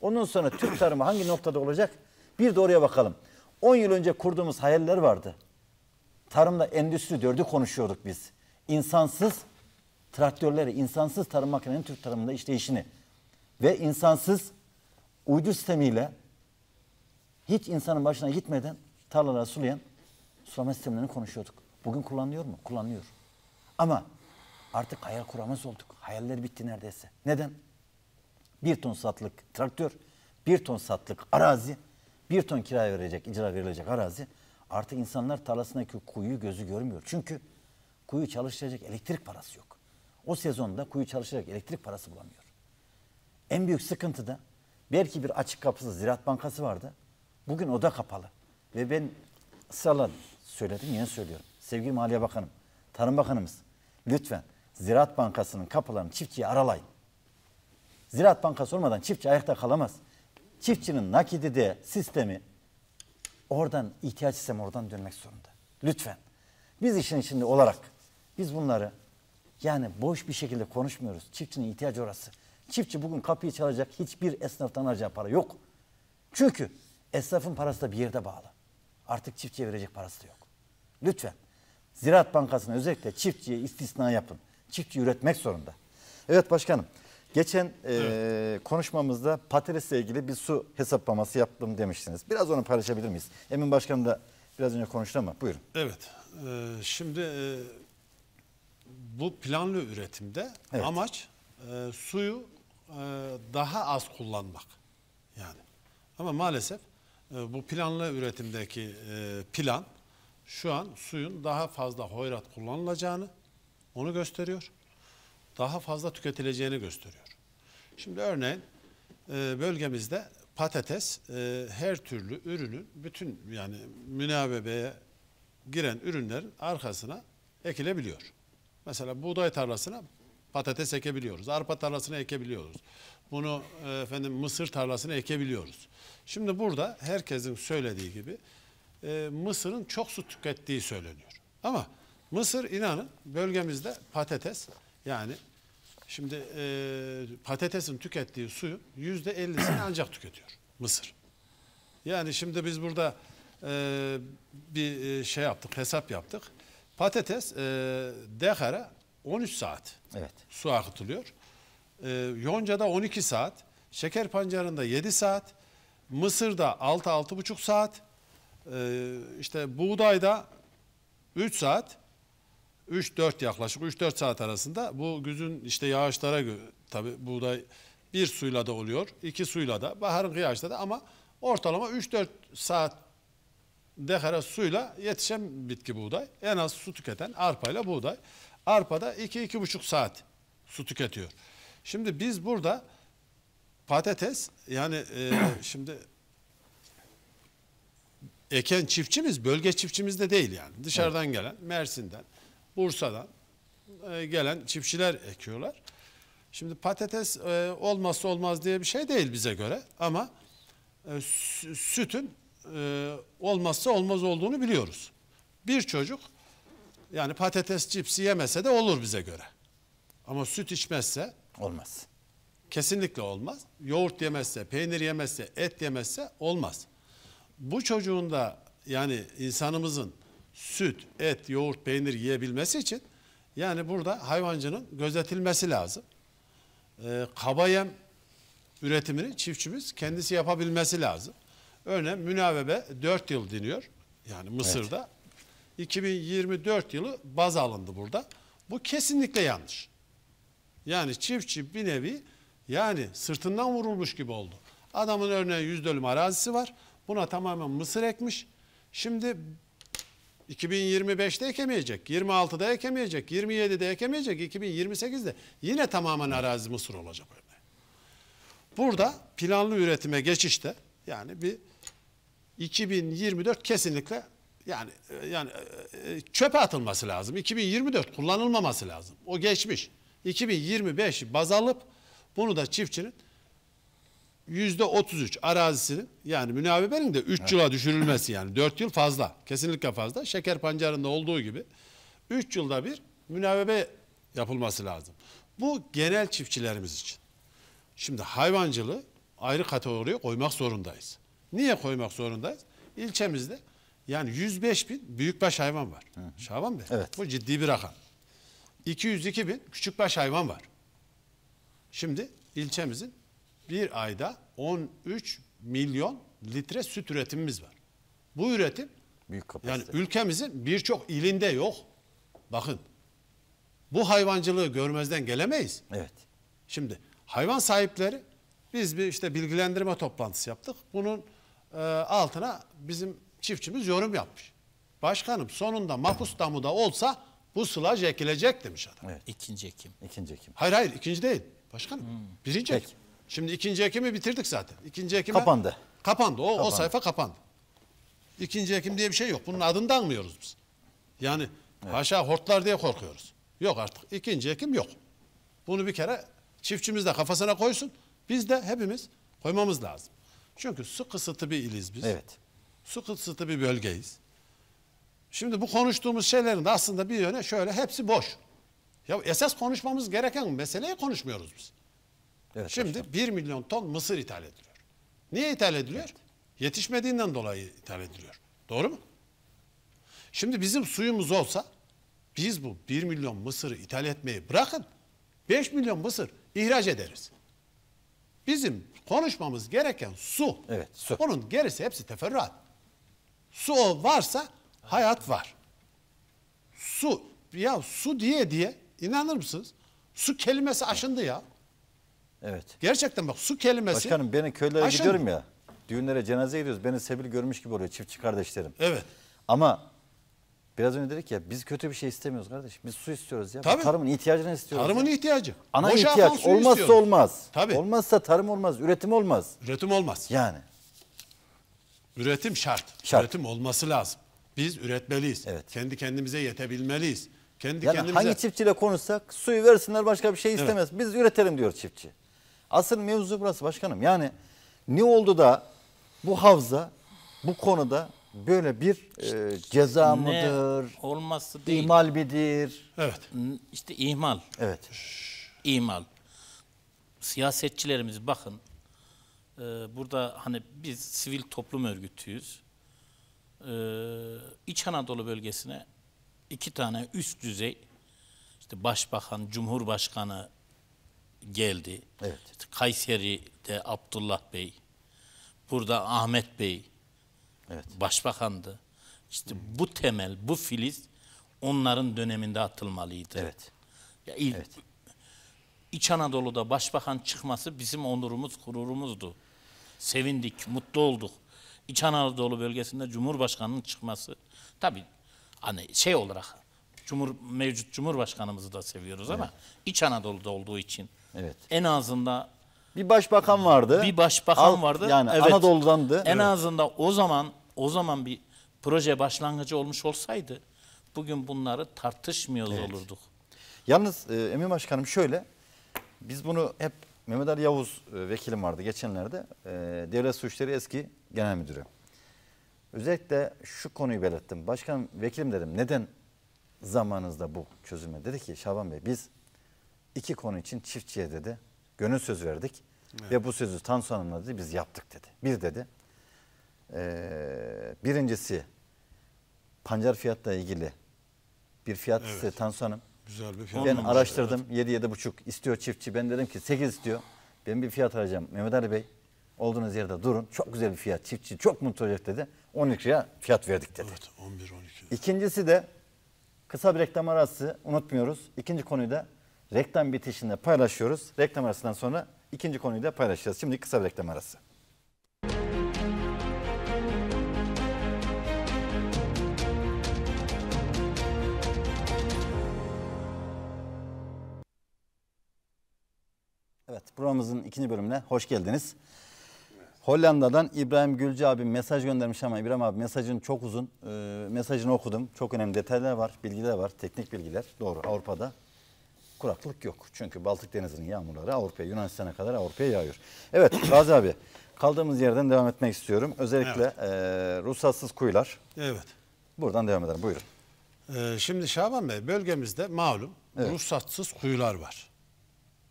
Ondan sonra Türk tarımı hangi noktada olacak? Bir doğruya bakalım. 10 yıl önce kurduğumuz hayaller vardı. Tarımda endüstri dördü konuşuyorduk biz. İnsansız traktörleri, insansız tarım makinenin Türk tarımında işleyişini ve insansız uydu sistemiyle hiç insanın başına gitmeden tarlalara sulayan sulama sistemlerini konuşuyorduk. Bugün kullanılıyor mu? Kullanılıyor. Ama artık hayal kuramaz olduk. Hayaller bitti neredeyse. Neden? Bir ton satlık traktör, bir ton satlık arazi, bir ton kiraya verecek, icra verilecek arazi. Artık insanlar tarlasındaki kuyu gözü görmüyor. Çünkü kuyu çalıştıracak elektrik parası yok. O sezonda kuyu çalıştıracak elektrik parası bulamıyor. En büyük sıkıntı da belki bir açık kapısı Ziraat Bankası vardı. Bugün o da kapalı. Ve ben ısrarla söyledim yine söylüyorum. Sevgili Maliye Bakanım, Tarım Bakanımız lütfen Ziraat Bankası'nın kapılarını çiftçiye aralayın. Ziraat Bankası olmadan çiftçi ayakta kalamaz. Çiftçinin nakidi de sistemi oradan ihtiyaç sistemi oradan dönmek zorunda. Lütfen. Biz işin içinde olarak biz bunları yani boş bir şekilde konuşmuyoruz. Çiftçinin ihtiyacı orası. Çiftçi bugün kapıyı çalacak hiçbir esnaftan alacağı para yok. Çünkü esnafın parası da bir yerde bağlı. Artık çiftçiye verecek parası da yok. Lütfen. Ziraat Bankası'na özellikle çiftçiye istisna yapın. Çiftçi üretmek zorunda. Evet başkanım. Geçen e, evet. konuşmamızda patatesle ilgili bir su hesaplaması yaptım demiştiniz. Biraz onu paylaşabilir miyiz? Emin Başkanım da biraz önce konuştu ama buyurun. Evet. E, şimdi e, bu planlı üretimde evet. amaç e, suyu e, daha az kullanmak. Yani ama maalesef e, bu planlı üretimdeki e, plan şu an suyun daha fazla hoyrat kullanılacağını onu gösteriyor daha fazla tüketileceğini gösteriyor. Şimdi örneğin e, bölgemizde patates e, her türlü ürünün bütün yani münavebeye giren ürünlerin arkasına ekilebiliyor. Mesela buğday tarlasına patates ekebiliyoruz. Arpa tarlasına ekebiliyoruz. Bunu e, efendim mısır tarlasına ekebiliyoruz. Şimdi burada herkesin söylediği gibi e, mısırın çok su tükettiği söyleniyor. Ama mısır inanın bölgemizde patates yani Şimdi e, patatesin tükettiği suyu yüzde ellisini ancak tüketiyor Mısır. Yani şimdi biz burada e, bir şey yaptık, hesap yaptık. Patates e, dehara 13 saat evet. su akıtılıyor. E, yonca'da 12 saat, şeker pancarında 7 saat, mısırda 6-6,5 saat, e, işte buğdayda 3 saat, 3-4 yaklaşık 3-4 saat arasında bu güzün işte yağışlara tabi buğday bir suyla da oluyor, iki suyla da, baharın yağışta da ama ortalama 3-4 saat dekara suyla yetişen bitki buğday. En az su tüketen arpayla buğday. Arpa da 2-2,5 saat su tüketiyor. Şimdi biz burada patates yani e, şimdi eken çiftçimiz bölge çiftçimiz de değil yani. Dışarıdan evet. gelen Mersin'den, Bursa'dan e, gelen çiftçiler ekiyorlar. Şimdi patates e, olmazsa olmaz diye bir şey değil bize göre ama e, sütün e, olmazsa olmaz olduğunu biliyoruz. Bir çocuk yani patates cipsi yemese de olur bize göre. Ama süt içmezse olmaz. Kesinlikle olmaz. Yoğurt yemezse, peynir yemezse, et yemezse olmaz. Bu çocuğun da yani insanımızın süt, et, yoğurt, peynir yiyebilmesi için yani burada hayvancının gözetilmesi lazım. Ee, kaba yem üretimini çiftçimiz kendisi yapabilmesi lazım. Örneğin münavebe 4 yıl diniyor Yani Mısır'da. Evet. 2024 yılı baz alındı burada. Bu kesinlikle yanlış. Yani çiftçi bir nevi yani sırtından vurulmuş gibi oldu. Adamın örneğin 100 dönüm arazisi var. Buna tamamen mısır ekmiş. Şimdi 2025'te ekemeyecek, 26'da ekemeyecek, 27'de ekemeyecek, 2028'de yine tamamen arazi mısır olacak Burada planlı üretime geçişte yani bir 2024 kesinlikle yani yani e, çöpe atılması lazım. 2024 kullanılmaması lazım. O geçmiş. 2025 baz alıp bunu da çiftçinin yüzde 33 arazisini yani münavvebenin de 3 evet. yıla düşürülmesi yani 4 yıl fazla kesinlikle fazla şeker pancarında olduğu gibi 3 yılda bir münavvebe yapılması lazım. Bu genel çiftçilerimiz için. Şimdi hayvancılığı ayrı kategoriye koymak zorundayız. Niye koymak zorundayız? İlçemizde yani 105 bin büyükbaş hayvan var. Hı hı. Şaban Bey evet. bu ciddi bir rakam. 202 bin küçükbaş hayvan var. Şimdi ilçemizin bir ayda 13 milyon litre süt üretimimiz var. Bu üretim büyük kapasite. Yani ülkemizin birçok ilinde yok. Bakın bu hayvancılığı görmezden gelemeyiz. Evet. Şimdi hayvan sahipleri biz bir işte bilgilendirme toplantısı yaptık. Bunun e, altına bizim çiftçimiz yorum yapmış. Başkanım sonunda mahpus damuda olsa bu sılaj ekilecek demiş adam. Evet. İkinci Ekim. İkinci Ekim. Hayır hayır ikinci değil. Başkanım hmm. birinci Peki. Ekim. Şimdi ikinci Ekim'i bitirdik zaten. İkinci Ekim'e kapandı. Kapandı. O, kapandı. o sayfa kapandı. İkinci Ekim diye bir şey yok. Bunun adını da anmıyoruz biz. Yani evet. haşa hortlar diye korkuyoruz. Yok artık. İkinci Ekim yok. Bunu bir kere çiftçimiz de kafasına koysun. Biz de hepimiz koymamız lazım. Çünkü su kısıtı bir iliz biz. Evet. Su kısıtı bir bölgeyiz. Şimdi bu konuştuğumuz şeylerin de aslında bir yöne şöyle hepsi boş. Ya esas konuşmamız gereken meseleyi konuşmuyoruz biz. Evet, Şimdi başkanım. 1 milyon ton mısır ithal ediliyor. Niye ithal ediliyor? Evet. Yetişmediğinden dolayı ithal ediliyor. Doğru mu? Şimdi bizim suyumuz olsa biz bu 1 milyon mısırı ithal etmeyi bırakın 5 milyon mısır ihraç ederiz. Bizim konuşmamız gereken su. Evet, su. Onun gerisi hepsi teferruat. Su varsa hayat var. Su ya su diye diye inanır mısınız? Su kelimesi aşındı ya. Evet. Gerçekten bak su kelimesi. Başkanım beni köylere aşındı. gidiyorum ya. Düğünlere cenaze gidiyoruz. Beni sebil görmüş gibi oluyor çiftçi kardeşlerim. Evet. Ama biraz önce dedik ya biz kötü bir şey istemiyoruz kardeşim. Biz su istiyoruz ya. Tabii. Tarımın ihtiyacını istiyoruz. Tarımın ya. ihtiyacı. Ana Boş ihtiyaç. Olmazsa istiyoruz. olmaz. Tabii. Olmazsa tarım olmaz. Üretim olmaz. Üretim olmaz. Yani. Üretim şart. şart. Üretim olması lazım. Biz üretmeliyiz. Evet. Kendi kendimize yetebilmeliyiz. Kendi yani kendimize... hangi çiftçiyle konuşsak suyu versinler başka bir şey istemez. Evet. Biz üretelim diyor çiftçi. Asıl mevzu burası başkanım. Yani ne oldu da bu havza bu konuda böyle bir e, işte, e, ceza ne mıdır? Olması değil. İhmal midir? Evet. İşte ihmal. Evet. İhmal. Siyasetçilerimiz bakın e, burada hani biz sivil toplum örgütüyüz. E, İç Anadolu bölgesine iki tane üst düzey işte başbakan, cumhurbaşkanı, geldi. Evet. Kayseri'de Abdullah Bey, burada Ahmet Bey evet. başbakandı. İşte bu temel, bu filiz onların döneminde atılmalıydı. Evet. Ya il, evet. İç Anadolu'da başbakan çıkması bizim onurumuz, gururumuzdu. Sevindik, mutlu olduk. İç Anadolu bölgesinde Cumhurbaşkanı'nın çıkması tabii hani şey olarak Cumhur mevcut Cumhurbaşkanımızı da seviyoruz evet. ama İç Anadolu'da olduğu için Evet. En azında bir başbakan vardı. Bir başbakan Al, vardı. Yani evet. Anadolu'dandı. En evet. azında o zaman o zaman bir proje başlangıcı olmuş olsaydı bugün bunları tartışmıyoruz evet. olurduk. Yalnız e, Emin Başkanım şöyle biz bunu hep Mehmet Ali Yavuz e, vekilim vardı geçenlerde. E, Devlet Suçları eski genel müdürü. Özellikle şu konuyu belirttim. Başkanım vekilim dedim neden zamanınızda bu çözülme? Dedi ki Şaban Bey biz iki konu için çiftçiye dedi gönül söz verdik. Evet. Ve bu sözü Tansu Hanım'la dedi biz yaptık dedi. Bir dedi e, birincisi pancar fiyatla ilgili bir fiyat evet. istedi Tansu Hanım. Güzel bir fiyat. Ben Olmamış, araştırdım yedi yedi buçuk istiyor çiftçi. Ben dedim ki sekiz istiyor. Ben bir fiyat arayacağım. Mehmet Ali Bey olduğunuz yerde durun. Çok güzel bir fiyat. Çiftçi çok mutlu olacak dedi. 12 liraya fiyat verdik dedi. Evet 11-12. İkincisi de kısa bir reklam arası unutmuyoruz. İkinci konuyu da reklam bitişinde paylaşıyoruz. Reklam arasından sonra ikinci konuyu da paylaşacağız. Şimdi kısa bir reklam arası. Evet, programımızın ikinci bölümüne hoş geldiniz. Hollanda'dan İbrahim Gülcü abi mesaj göndermiş ama İbrahim abi mesajın çok uzun. E, mesajını okudum. Çok önemli detaylar var, bilgiler var, teknik bilgiler. Doğru, Avrupa'da kuraklık yok. Çünkü Baltık Denizi'nin yağmurları Avrupa'ya, Yunanistan'a kadar Avrupa'ya yağıyor. Evet Gazi abi kaldığımız yerden devam etmek istiyorum. Özellikle evet. e, ruhsatsız kuyular. Evet. Buradan devam edelim buyurun. Ee, şimdi Şaban Bey bölgemizde malum evet. ruhsatsız kuyular var.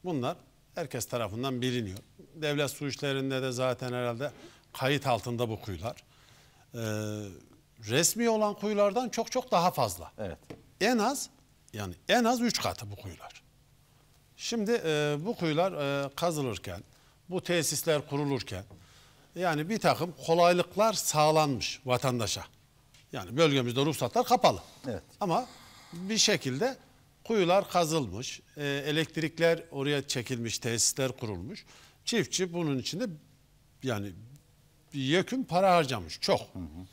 Bunlar herkes tarafından biliniyor. Devlet su işlerinde de zaten herhalde kayıt altında bu kuyular. Ee, resmi olan kuyulardan çok çok daha fazla. Evet. En az yani en az 3 katı bu kuyular. Şimdi e, bu kuyular e, kazılırken, bu tesisler kurulurken yani bir takım kolaylıklar sağlanmış vatandaşa. Yani bölgemizde ruhsatlar kapalı. Evet. Ama bir şekilde kuyular kazılmış, e, elektrikler oraya çekilmiş, tesisler kurulmuş. Çiftçi bunun içinde yani bir yekün para harcamış çok. Hı hı.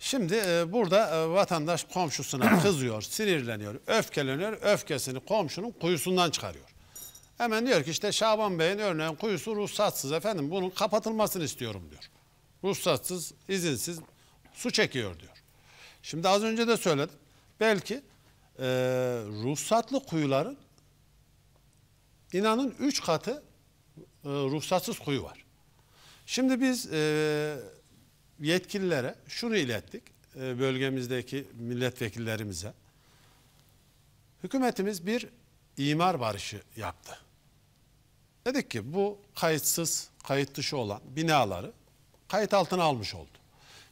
Şimdi e, burada e, vatandaş komşusuna kızıyor, sinirleniyor, öfkeleniyor, öfkesini komşunun kuyusundan çıkarıyor. Hemen diyor ki işte Şaban Bey'in örneğin kuyusu ruhsatsız efendim bunun kapatılmasını istiyorum diyor. Ruhsatsız, izinsiz su çekiyor diyor. Şimdi az önce de söyledim. Belki e, ruhsatlı kuyuların inanın üç katı e, ruhsatsız kuyu var. Şimdi biz e, yetkililere şunu ilettik e, bölgemizdeki milletvekillerimize. Hükümetimiz bir imar barışı yaptı. Dedik ki bu kayıtsız, kayıt dışı olan binaları kayıt altına almış oldu.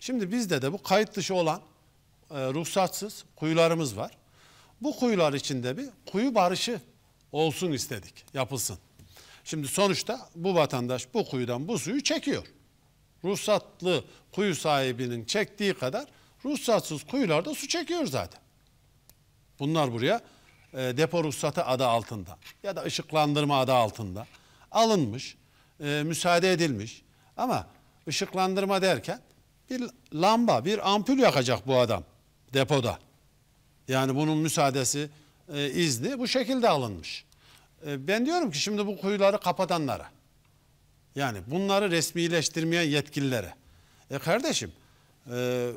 Şimdi bizde de bu kayıt dışı olan e, ruhsatsız kuyularımız var. Bu kuyular içinde bir kuyu barışı olsun istedik, yapılsın. Şimdi sonuçta bu vatandaş bu kuyudan bu suyu çekiyor. Ruhsatlı kuyu sahibinin çektiği kadar ruhsatsız kuyularda su çekiyor zaten. Bunlar buraya e, depo ruhsatı adı altında ya da ışıklandırma adı altında alınmış, e, müsaade edilmiş. Ama ışıklandırma derken bir lamba, bir ampul yakacak bu adam depoda. Yani bunun müsaadesi, e, izni bu şekilde alınmış. E, ben diyorum ki şimdi bu kuyuları kapatanlara, yani bunları resmileştirmeyen yetkililere. E kardeşim, e,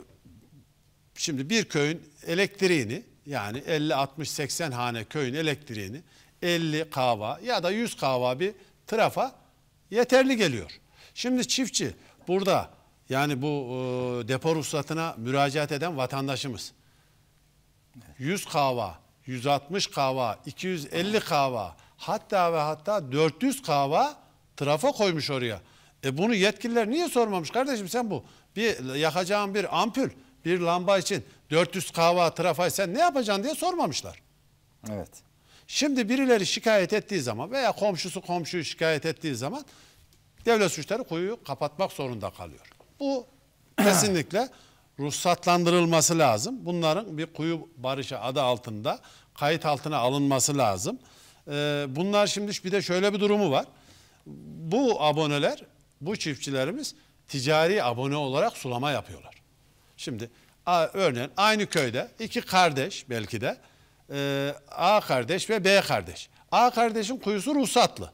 şimdi bir köyün elektriğini, yani 50, 60, 80 hane köyün elektriğini 50 kava ya da 100 kava bir trafa yeterli geliyor. Şimdi çiftçi burada yani bu e, depo ruhsatına müracaat eden vatandaşımız 100 kava, 160 kava, 250 kava hatta ve hatta 400 kava trafa koymuş oraya. E bunu yetkililer niye sormamış kardeşim sen bu bir yakacağın bir ampul bir lamba için 400 kava trafa sen ne yapacaksın diye sormamışlar. Evet. Şimdi birileri şikayet ettiği zaman veya komşusu komşuyu şikayet ettiği zaman devlet suçları kuyuyu kapatmak zorunda kalıyor. Bu kesinlikle ruhsatlandırılması lazım. Bunların bir kuyu barışı adı altında kayıt altına alınması lazım. Ee, bunlar şimdi bir de şöyle bir durumu var. Bu aboneler, bu çiftçilerimiz ticari abone olarak sulama yapıyorlar. Şimdi örneğin aynı köyde iki kardeş belki de e, A kardeş ve B kardeş. A kardeşin kuyusu ruhsatlı.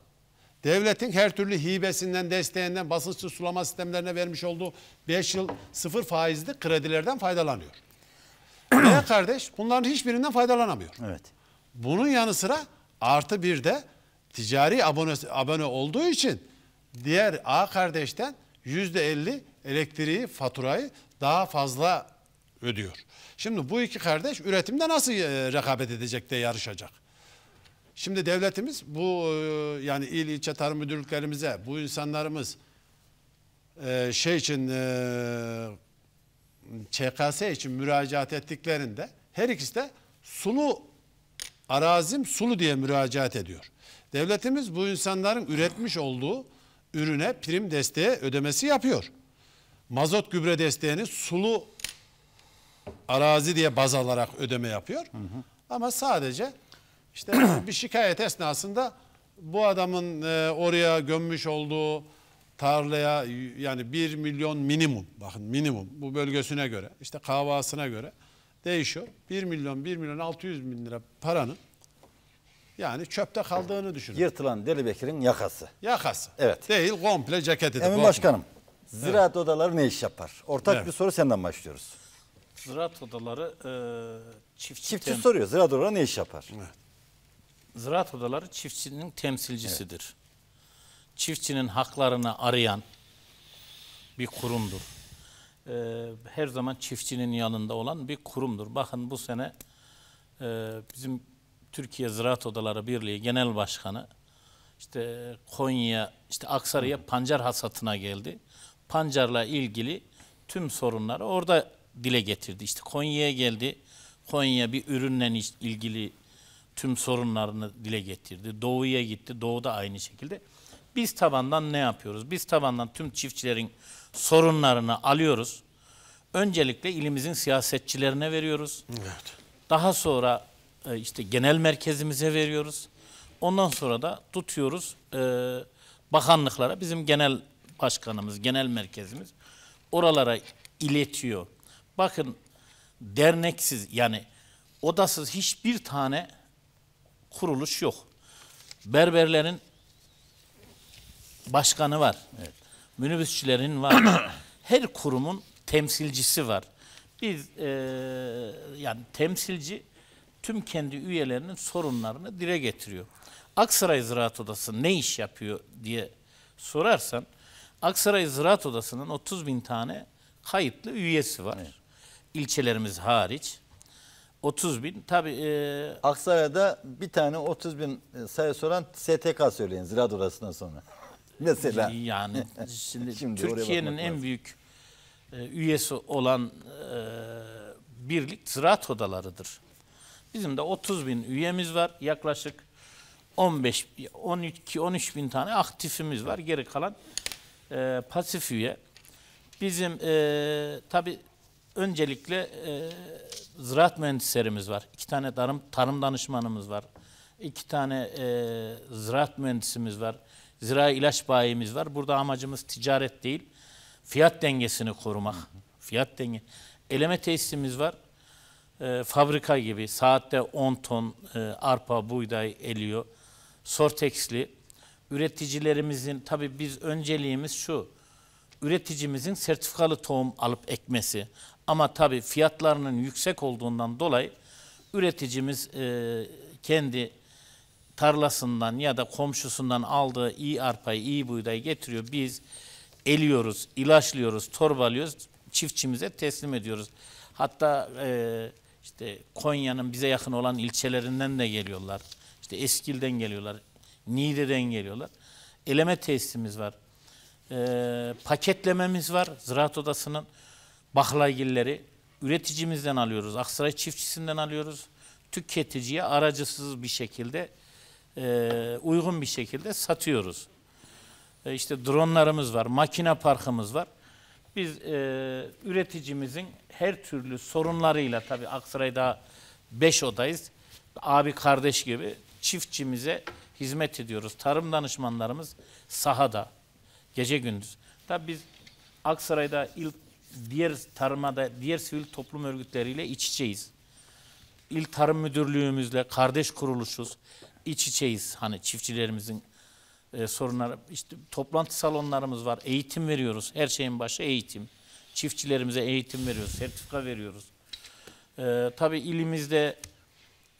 Devletin her türlü hibesinden, desteğinden, basınçlı sulama sistemlerine vermiş olduğu 5 yıl sıfır faizli kredilerden faydalanıyor. B kardeş bunların hiçbirinden faydalanamıyor. Evet. Bunun yanı sıra artı bir de ticari abone, abone olduğu için diğer A kardeşten yüzde elli elektriği, faturayı daha fazla ödüyor. Şimdi bu iki kardeş üretimde nasıl e, rekabet edecek de yarışacak? Şimdi devletimiz bu e, yani il ilçe tarım müdürlüklerimize bu insanlarımız e, şey için ÇKS için müracaat ettiklerinde her ikisi de sulu arazim sulu diye müracaat ediyor. Devletimiz bu insanların üretmiş olduğu ürüne prim desteği ödemesi yapıyor. Mazot gübre desteğini sulu arazi diye baz alarak ödeme yapıyor. Hı hı. Ama sadece işte bir şikayet esnasında bu adamın e, oraya gömmüş olduğu tarlaya yani 1 milyon minimum bakın minimum bu bölgesine göre işte kahvasına göre değişiyor. 1 milyon 1 milyon 600 bin lira paranın yani çöpte kaldığını düşünün. Yırtılan Deli Bekir'in yakası. Yakası. Evet. Değil komple ceketi. Emin Başkanım ziraat evet. odaları ne iş yapar? Ortak evet. bir soru senden başlıyoruz ziraat odaları e, çiftçi, Çiftçi tem- soruyor. Ziraat odaları ne iş yapar? ziraat odaları çiftçinin temsilcisidir. Çiftçinin haklarını arayan bir kurumdur. E, her zaman çiftçinin yanında olan bir kurumdur. Bakın bu sene e, bizim Türkiye Ziraat Odaları Birliği Genel Başkanı işte Konya, işte Aksaray'a pancar hasatına geldi. Pancarla ilgili tüm sorunları orada dile getirdi. İşte Konya'ya geldi. Konya bir ürünle ilgili tüm sorunlarını dile getirdi. Doğu'ya gitti. Doğu da aynı şekilde. Biz tabandan ne yapıyoruz? Biz tabandan tüm çiftçilerin sorunlarını alıyoruz. Öncelikle ilimizin siyasetçilerine veriyoruz. Evet. Daha sonra e, işte genel merkezimize veriyoruz. Ondan sonra da tutuyoruz e, bakanlıklara. Bizim genel başkanımız, genel merkezimiz oralara iletiyor. Bakın derneksiz yani odasız hiçbir tane kuruluş yok. Berberlerin başkanı var. Evet. Minibüsçülerin var. Her kurumun temsilcisi var. Biz e, yani temsilci tüm kendi üyelerinin sorunlarını dile getiriyor. Aksaray Ziraat Odası ne iş yapıyor diye sorarsan Aksaray Ziraat Odası'nın 30 bin tane kayıtlı üyesi var. Evet ilçelerimiz hariç 30 bin tabi e, Aksaray'da bir tane 30 bin e, sayı soran STK söyleyin Ziraat Odası'ndan sonra. Mesela. Yani şimdi, şimdi Türkiye'nin en büyük e, üyesi olan e, birlik ziraat odalarıdır. Bizim de 30 bin üyemiz var. Yaklaşık 15, 12, 13 bin tane aktifimiz var. Geri kalan e, pasif üye. Bizim e, tabi öncelikle e, ziraat mühendislerimiz var. İki tane tarım, tarım danışmanımız var. İki tane e, ziraat mühendisimiz var. Zira ilaç bayimiz var. Burada amacımız ticaret değil, fiyat dengesini korumak. Fiyat denge. Eleme tesisimiz var. E, fabrika gibi saatte 10 ton e, arpa, buğday eliyor. Sorteksli. Üreticilerimizin, tabii biz önceliğimiz şu üreticimizin sertifikalı tohum alıp ekmesi. Ama tabii fiyatlarının yüksek olduğundan dolayı üreticimiz e, kendi tarlasından ya da komşusundan aldığı iyi arpayı, iyi buğdayı getiriyor. Biz eliyoruz, ilaçlıyoruz, torbalıyoruz, çiftçimize teslim ediyoruz. Hatta e, işte Konya'nın bize yakın olan ilçelerinden de geliyorlar. İşte Eskil'den geliyorlar, Niğde'den geliyorlar. Eleme teslimimiz var. E, paketlememiz var Ziraat Odası'nın baklagilleri üreticimizden alıyoruz, Aksaray çiftçisinden alıyoruz. Tüketiciye aracısız bir şekilde, e, uygun bir şekilde satıyoruz. E, işte dronlarımız var, makine parkımız var. Biz e, üreticimizin her türlü sorunlarıyla, tabi Aksaray'da beş odayız, abi kardeş gibi çiftçimize hizmet ediyoruz. Tarım danışmanlarımız sahada, gece gündüz. Tabi biz Aksaray'da ilk diğer tarımada, diğer sivil toplum örgütleriyle iç içeyiz. İl Tarım Müdürlüğümüzle kardeş kuruluşuz. İç içeyiz hani çiftçilerimizin e, sorunları. İşte toplantı salonlarımız var. Eğitim veriyoruz. Her şeyin başı eğitim. Çiftçilerimize eğitim veriyoruz. Sertifika veriyoruz. E, tabii ilimizde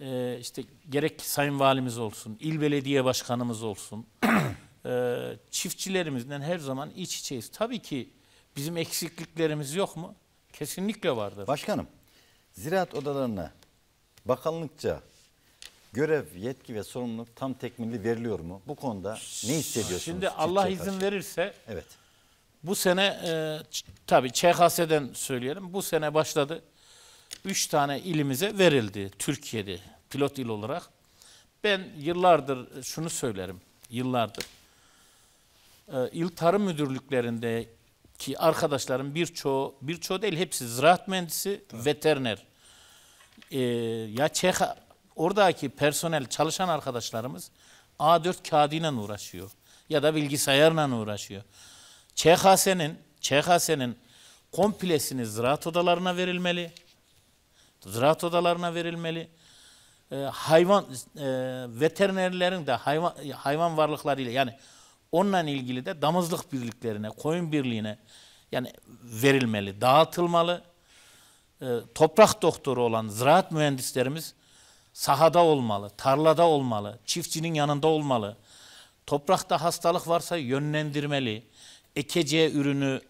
e, işte gerek sayın valimiz olsun, il belediye başkanımız olsun, e, çiftçilerimizden her zaman iç içeyiz. Tabii ki Bizim eksikliklerimiz yok mu? Kesinlikle vardır. Başkanım, ziraat odalarına bakanlıkça görev, yetki ve sorumluluk tam tekmilli veriliyor mu? Bu konuda ne hissediyorsunuz? Şimdi Allah izin karşı? verirse evet. bu sene e, tabii ÇHS'den söyleyelim. Bu sene başladı. Üç tane ilimize verildi Türkiye'de pilot il olarak. Ben yıllardır e, şunu söylerim. Yıllardır. E, il tarım müdürlüklerinde ki arkadaşların birçoğu, birçoğu değil hepsi ziraat mühendisi, Tabii. veteriner. Ee, ya Çek oradaki personel, çalışan arkadaşlarımız A4 kağıdıyla uğraşıyor. Ya da bilgisayarla uğraşıyor. ÇHS'nin ÇHS'nin komplesini ziraat odalarına verilmeli. Ziraat odalarına verilmeli. Ee, hayvan e, veterinerlerin de hayvan hayvan varlıklarıyla yani Onunla ilgili de damızlık birliklerine, koyun birliğine yani verilmeli, dağıtılmalı. E, toprak doktoru olan ziraat mühendislerimiz sahada olmalı, tarlada olmalı, çiftçinin yanında olmalı. Toprakta hastalık varsa yönlendirmeli. Ekeceği ürünü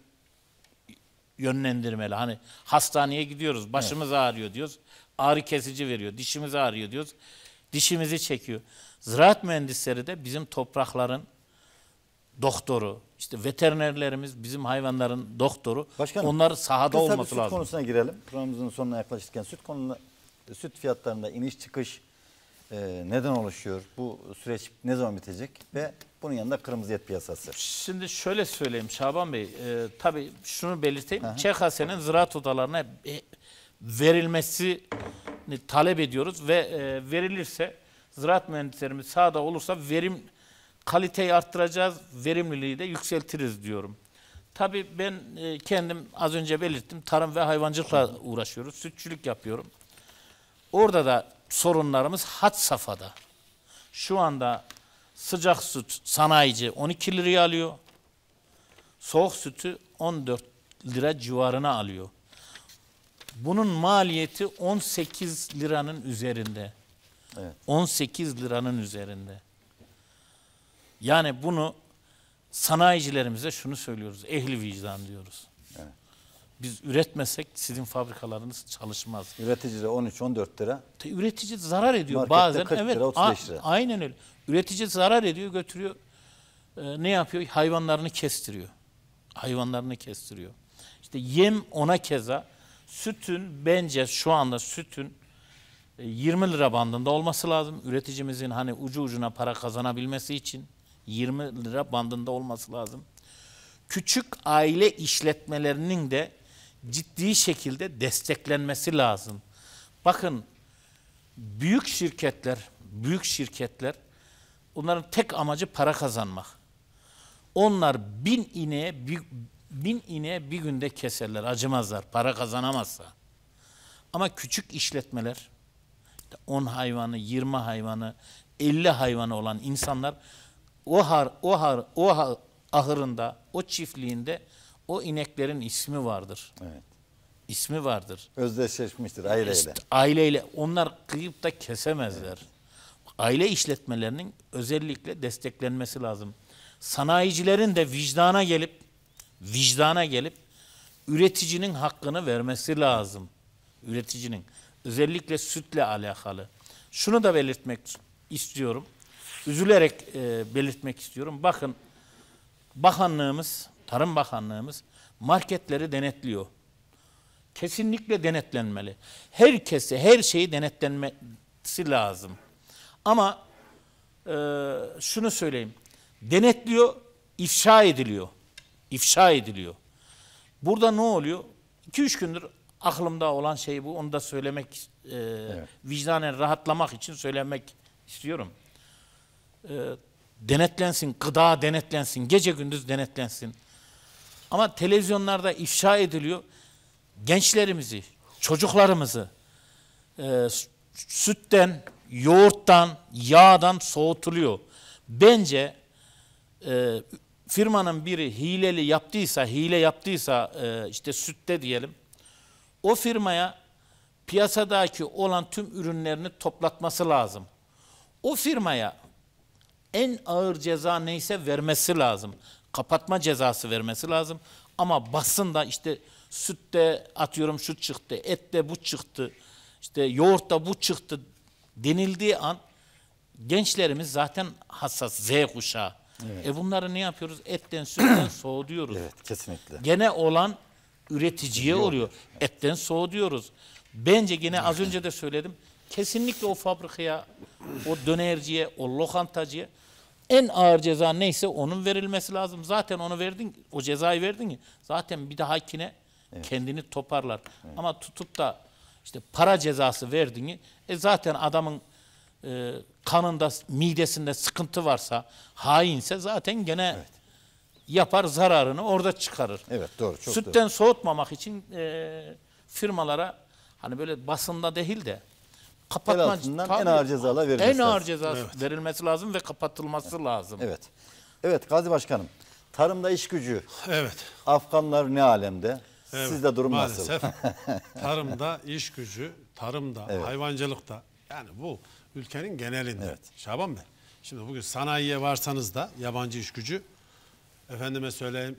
yönlendirmeli. Hani hastaneye gidiyoruz, başımız evet. ağrıyor diyoruz. Ağrı kesici veriyor, dişimiz ağrıyor diyoruz. Dişimizi çekiyor. Ziraat mühendisleri de bizim toprakların doktoru, işte veterinerlerimiz bizim hayvanların doktoru. Başkanım, Onlar sahada olması lazım. süt konusuna girelim. Programımızın sonuna yaklaşırken süt konuna, süt fiyatlarında iniş çıkış e, neden oluşuyor? Bu süreç ne zaman bitecek? Ve bunun yanında kırmızı et piyasası. Şimdi şöyle söyleyeyim Şaban Bey. E, tabii şunu belirteyim. ÇKS'nin ziraat odalarına e, verilmesi talep ediyoruz ve e, verilirse ziraat mühendislerimiz sahada olursa verim kaliteyi arttıracağız, verimliliği de yükseltiriz diyorum. Tabii ben e, kendim az önce belirttim, tarım ve hayvancılıkla uğraşıyoruz, sütçülük yapıyorum. Orada da sorunlarımız hat safhada. Şu anda sıcak süt sanayici 12 liraya alıyor, soğuk sütü 14 lira civarına alıyor. Bunun maliyeti 18 liranın üzerinde. Evet. 18 liranın üzerinde. Yani bunu sanayicilerimize şunu söylüyoruz. Ehli vicdan diyoruz. Biz üretmesek sizin fabrikalarınız çalışmaz. Üretici de 13-14 lira. Te, üretici zarar ediyor Markette bazen. 40 evet, lira, 35 lira. A, aynen öyle. Üretici zarar ediyor, götürüyor. Ee, ne yapıyor? Hayvanlarını kestiriyor. Hayvanlarını kestiriyor. İşte yem ona keza. Sütün bence şu anda sütün 20 e, lira bandında olması lazım. Üreticimizin hani ucu ucuna para kazanabilmesi için. 20 lira bandında olması lazım. Küçük aile işletmelerinin de ciddi şekilde desteklenmesi lazım. Bakın büyük şirketler, büyük şirketler onların tek amacı para kazanmak. Onlar bin ineğe bir, bin ineğe bir günde keserler, acımazlar, para kazanamazsa. Ama küçük işletmeler, 10 hayvanı, 20 hayvanı, 50 hayvanı olan insanlar o har, o har, o har, ahırında, o çiftliğinde o ineklerin ismi vardır. Evet. İsmi vardır. Özdeşleşmiştir aileyle. İşte, aileyle. Onlar kıyıp da kesemezler. Evet. Aile işletmelerinin özellikle desteklenmesi lazım. Sanayicilerin de vicdana gelip vicdana gelip üreticinin hakkını vermesi lazım. Üreticinin özellikle sütle alakalı. Şunu da belirtmek istiyorum üzülerek e, belirtmek istiyorum. Bakın bakanlığımız, Tarım Bakanlığımız marketleri denetliyor. Kesinlikle denetlenmeli. Herkesi, her şeyi denetlenmesi lazım. Ama e, şunu söyleyeyim. Denetliyor, ifşa ediliyor. İfşa ediliyor. Burada ne oluyor? İki üç gündür aklımda olan şey bu. Onu da söylemek, e, evet. vicdanen rahatlamak için söylemek istiyorum e, denetlensin, gıda denetlensin, gece gündüz denetlensin. Ama televizyonlarda ifşa ediliyor. Gençlerimizi, çocuklarımızı e, sütten, yoğurttan, yağdan soğutuluyor. Bence e, firmanın biri hileli yaptıysa, hile yaptıysa e, işte sütte diyelim, o firmaya piyasadaki olan tüm ürünlerini toplatması lazım. O firmaya en ağır ceza neyse vermesi lazım. Kapatma cezası vermesi lazım. Ama basında işte sütte atıyorum şu çıktı, ette bu çıktı, işte yoğurtta bu çıktı denildiği an gençlerimiz zaten hassas Z kuşağı. Evet. E bunları ne yapıyoruz? Etten sütten soğutuyoruz. Evet kesinlikle. Gene olan üreticiye Yok. oluyor. Etten soğutuyoruz. Bence gene az önce de söyledim kesinlikle o fabrikaya, o dönerciye, o lokantacıya en ağır ceza neyse onun verilmesi lazım. Zaten onu verdin, o cezayı verdin ki zaten bir daha kine evet. kendini toparlar. Evet. Ama tutup da işte para cezası verdin ki e zaten adamın e, kanında, midesinde sıkıntı varsa, hainse zaten gene evet. yapar zararını orada çıkarır. Evet doğru. Çok Sütten doğru. soğutmamak için e, firmalara hani böyle basında değil de kapatma tabii, en ağır cezalar verilmesi En ağır ceza evet. verilmesi lazım ve kapatılması evet. lazım. Evet. Evet Gazi Başkanım. Tarımda iş gücü. Evet. Afganlar ne alemde? Evet, Sizde durum maalesef, nasıl? tarımda iş gücü, tarımda, evet. hayvancılıkta yani bu ülkenin genelinde. Evet. Şaban Bey. Şimdi bugün sanayiye varsanız da yabancı iş gücü efendime söyleyeyim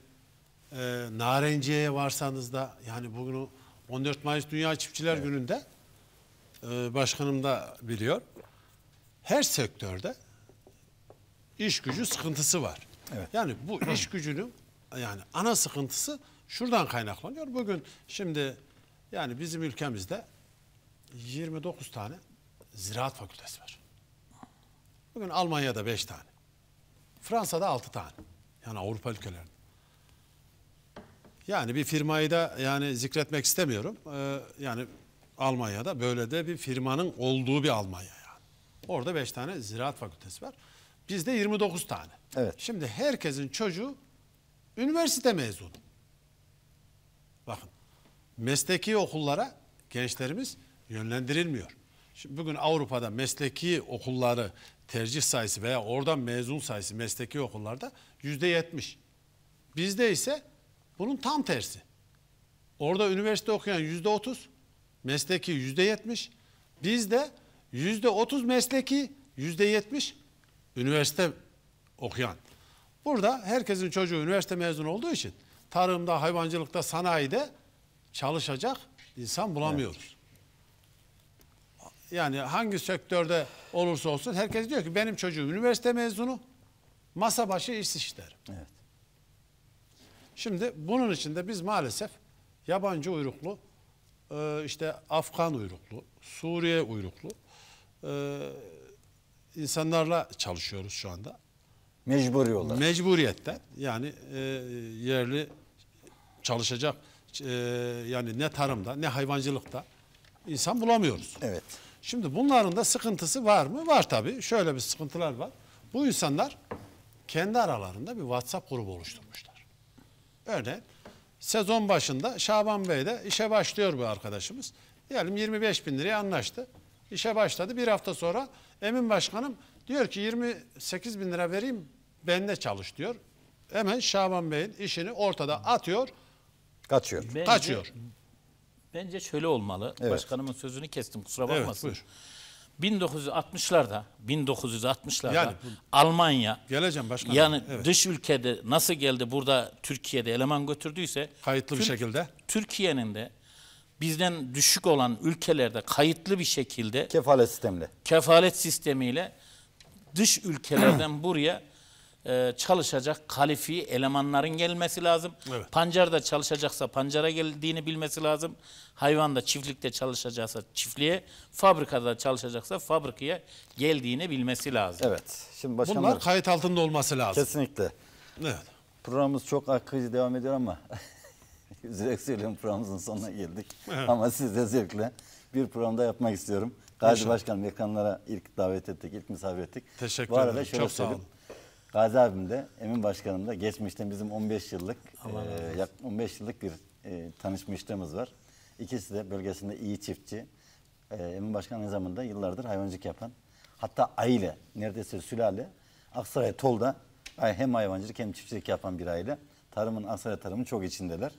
e, narenciyeye varsanız da yani bugün 14 Mayıs Dünya Çiftçiler evet. Günü'nde e, başkanım da biliyor. Her sektörde iş gücü sıkıntısı var. Evet. Yani bu iş gücünün yani ana sıkıntısı şuradan kaynaklanıyor. Bugün şimdi yani bizim ülkemizde 29 tane ziraat fakültesi var. Bugün Almanya'da 5 tane. Fransa'da 6 tane. Yani Avrupa ülkelerinde. Yani bir firmayı da yani zikretmek istemiyorum. Ee, yani Almanya'da böyle de bir firmanın olduğu bir Almanya yani. Orada 5 tane ziraat fakültesi var. Bizde 29 tane. Evet. Şimdi herkesin çocuğu üniversite mezunu. Bakın mesleki okullara gençlerimiz yönlendirilmiyor. Şimdi bugün Avrupa'da mesleki okulları tercih sayısı veya oradan mezun sayısı mesleki okullarda yüzde yetmiş. Bizde ise bunun tam tersi. Orada üniversite okuyan yüzde otuz, Mesleki yüzde yetmiş. Bizde yüzde otuz mesleki, yüzde yetmiş üniversite okuyan. Burada herkesin çocuğu üniversite mezunu olduğu için tarımda, hayvancılıkta, sanayide çalışacak insan bulamıyoruz. Evet. Yani hangi sektörde olursa olsun herkes diyor ki benim çocuğum üniversite mezunu, masa başı iş işler. Evet. Şimdi bunun için de biz maalesef yabancı uyruklu e, işte Afgan uyruklu, Suriye uyruklu ee, insanlarla çalışıyoruz şu anda. Mecburi olarak. Mecburiyetten yani e, yerli çalışacak e, yani ne tarımda ne hayvancılıkta insan bulamıyoruz. Evet. Şimdi bunların da sıkıntısı var mı? Var tabii. Şöyle bir sıkıntılar var. Bu insanlar kendi aralarında bir WhatsApp grubu oluşturmuşlar. Örneğin sezon başında Şaban Bey de işe başlıyor bu arkadaşımız. Diyelim 25 bin liraya anlaştı. İşe başladı. Bir hafta sonra Emin Başkanım diyor ki 28 bin lira vereyim bende çalış diyor. Hemen Şaban Bey'in işini ortada atıyor. Kaçıyor. Bence, Kaçıyor. Bence şöyle olmalı. Evet. Başkanımın sözünü kestim kusura bakmasın. Evet buyur. 1960'larda 1960'larda yani, Almanya geleceğim başkanım. Yani evet. dış ülkede nasıl geldi burada Türkiye'de eleman götürdüyse kayıtlı bir şekilde Türkiye'nin de bizden düşük olan ülkelerde kayıtlı bir şekilde kefalet sistemle kefalet sistemiyle dış ülkelerden buraya e, çalışacak kalifi elemanların gelmesi lazım. Evet. Pancar da çalışacaksa pancara geldiğini bilmesi lazım. Hayvan da çiftlikte çalışacaksa çiftliğe, fabrikada çalışacaksa fabrikaya geldiğini bilmesi lazım. Evet. Şimdi başkanım, Bunlar kayıt altında olması lazım. Kesinlikle. Evet. Programımız çok akıcı devam ediyor ama üzülerek söylüyorum programımızın sonuna geldik. Evet. Ama siz de zevkle bir programda yapmak istiyorum. Gazi Başkanım ekranlara ilk davet ettik, ilk misafir ettik. Teşekkür ederim. çok sağ olun. Gazi abim de, Emin Başkanım da geçmişte bizim 15 yıllık, e, 15 yıllık bir e, tanışmışlığımız var. İkisi de bölgesinde iyi çiftçi. E, Emin Başkan aynı zamanda yıllardır hayvancılık yapan. Hatta aile, neredeyse sülale, Aksaray Tol'da hem hayvancılık hem çiftçilik yapan bir aile. Tarımın, Aksaray tarımın çok içindeler.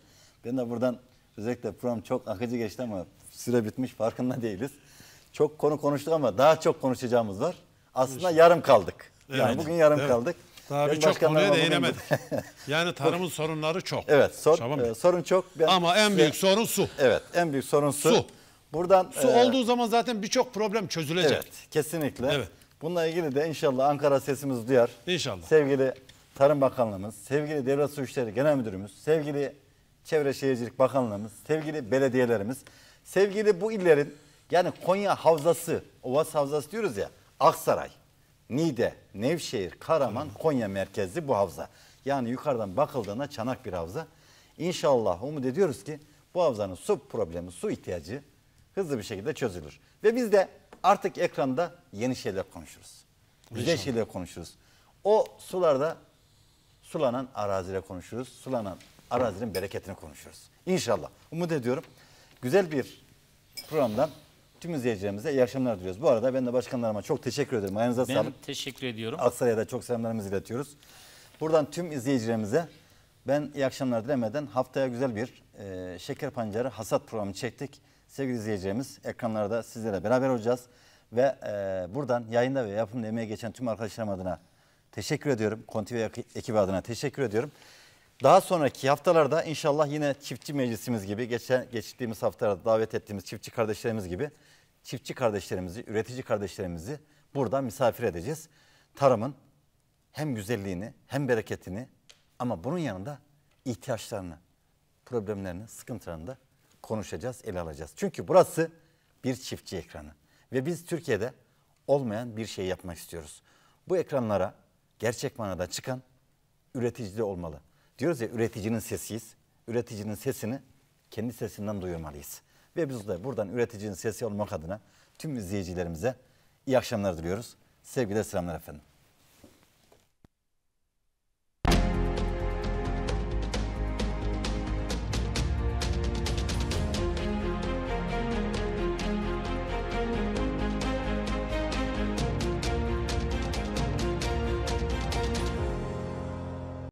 Ben de buradan özellikle program çok akıcı geçti ama süre bitmiş farkında değiliz. Çok konu konuştuk ama daha çok konuşacağımız var. Aslında yarım kaldık. Yani bugün yarım evet. kaldık. Daha birçok konuya değinemedik. yani tarımın sorunları çok. Evet sor, e, sorun çok. Ben Ama en büyük size, sorun su. Evet en büyük sorun su. Su. Buradan, su e, olduğu zaman zaten birçok problem çözülecek. Evet kesinlikle. Evet. Bununla ilgili de inşallah Ankara sesimiz duyar. İnşallah. Sevgili Tarım Bakanlığımız, sevgili Devlet Su İşleri Genel Müdürümüz, sevgili Çevre Şehircilik Bakanlığımız, sevgili belediyelerimiz, sevgili bu illerin yani Konya Havzası, Ovas Havzası diyoruz ya, Aksaray, Nide, Nevşehir, Karaman, Konya merkezli bu havza. Yani yukarıdan bakıldığında çanak bir havza. İnşallah umut ediyoruz ki bu havzanın su problemi, su ihtiyacı hızlı bir şekilde çözülür. Ve biz de artık ekranda yeni şeyler konuşuruz. Güzel şeyler konuşuruz. O sularda sulanan araziyle konuşuruz. Sulanan arazinin bereketini konuşuruz. İnşallah. Umut ediyorum. Güzel bir programdan tüm izleyicilerimize iyi akşamlar diliyoruz. Bu arada ben de başkanlarıma çok teşekkür ederim. Ayağınıza ben sağlık. Ben teşekkür ediyorum. Aksaray'a da çok selamlarımızı iletiyoruz. Buradan tüm izleyicilerimize ben iyi akşamlar dilemeden haftaya güzel bir e, şeker pancarı hasat programı çektik. Sevgili izleyicilerimiz ekranlarda sizlerle beraber olacağız. Ve e, buradan yayında ve yapımda emeği geçen tüm arkadaşlarım adına teşekkür ediyorum. Kontiv ekibi adına teşekkür ediyorum. Daha sonraki haftalarda inşallah yine çiftçi meclisimiz gibi geçen geçtiğimiz haftalarda davet ettiğimiz çiftçi kardeşlerimiz gibi çiftçi kardeşlerimizi, üretici kardeşlerimizi burada misafir edeceğiz. Tarımın hem güzelliğini hem bereketini ama bunun yanında ihtiyaçlarını, problemlerini, sıkıntılarını da konuşacağız, ele alacağız. Çünkü burası bir çiftçi ekranı ve biz Türkiye'de olmayan bir şey yapmak istiyoruz. Bu ekranlara gerçek manada çıkan üretici olmalı diyoruz ya üreticinin sesiyiz. Üreticinin sesini kendi sesinden duyurmalıyız. Ve biz de buradan üreticinin sesi olmak adına tüm izleyicilerimize iyi akşamlar diliyoruz. Sevgiler selamlar efendim.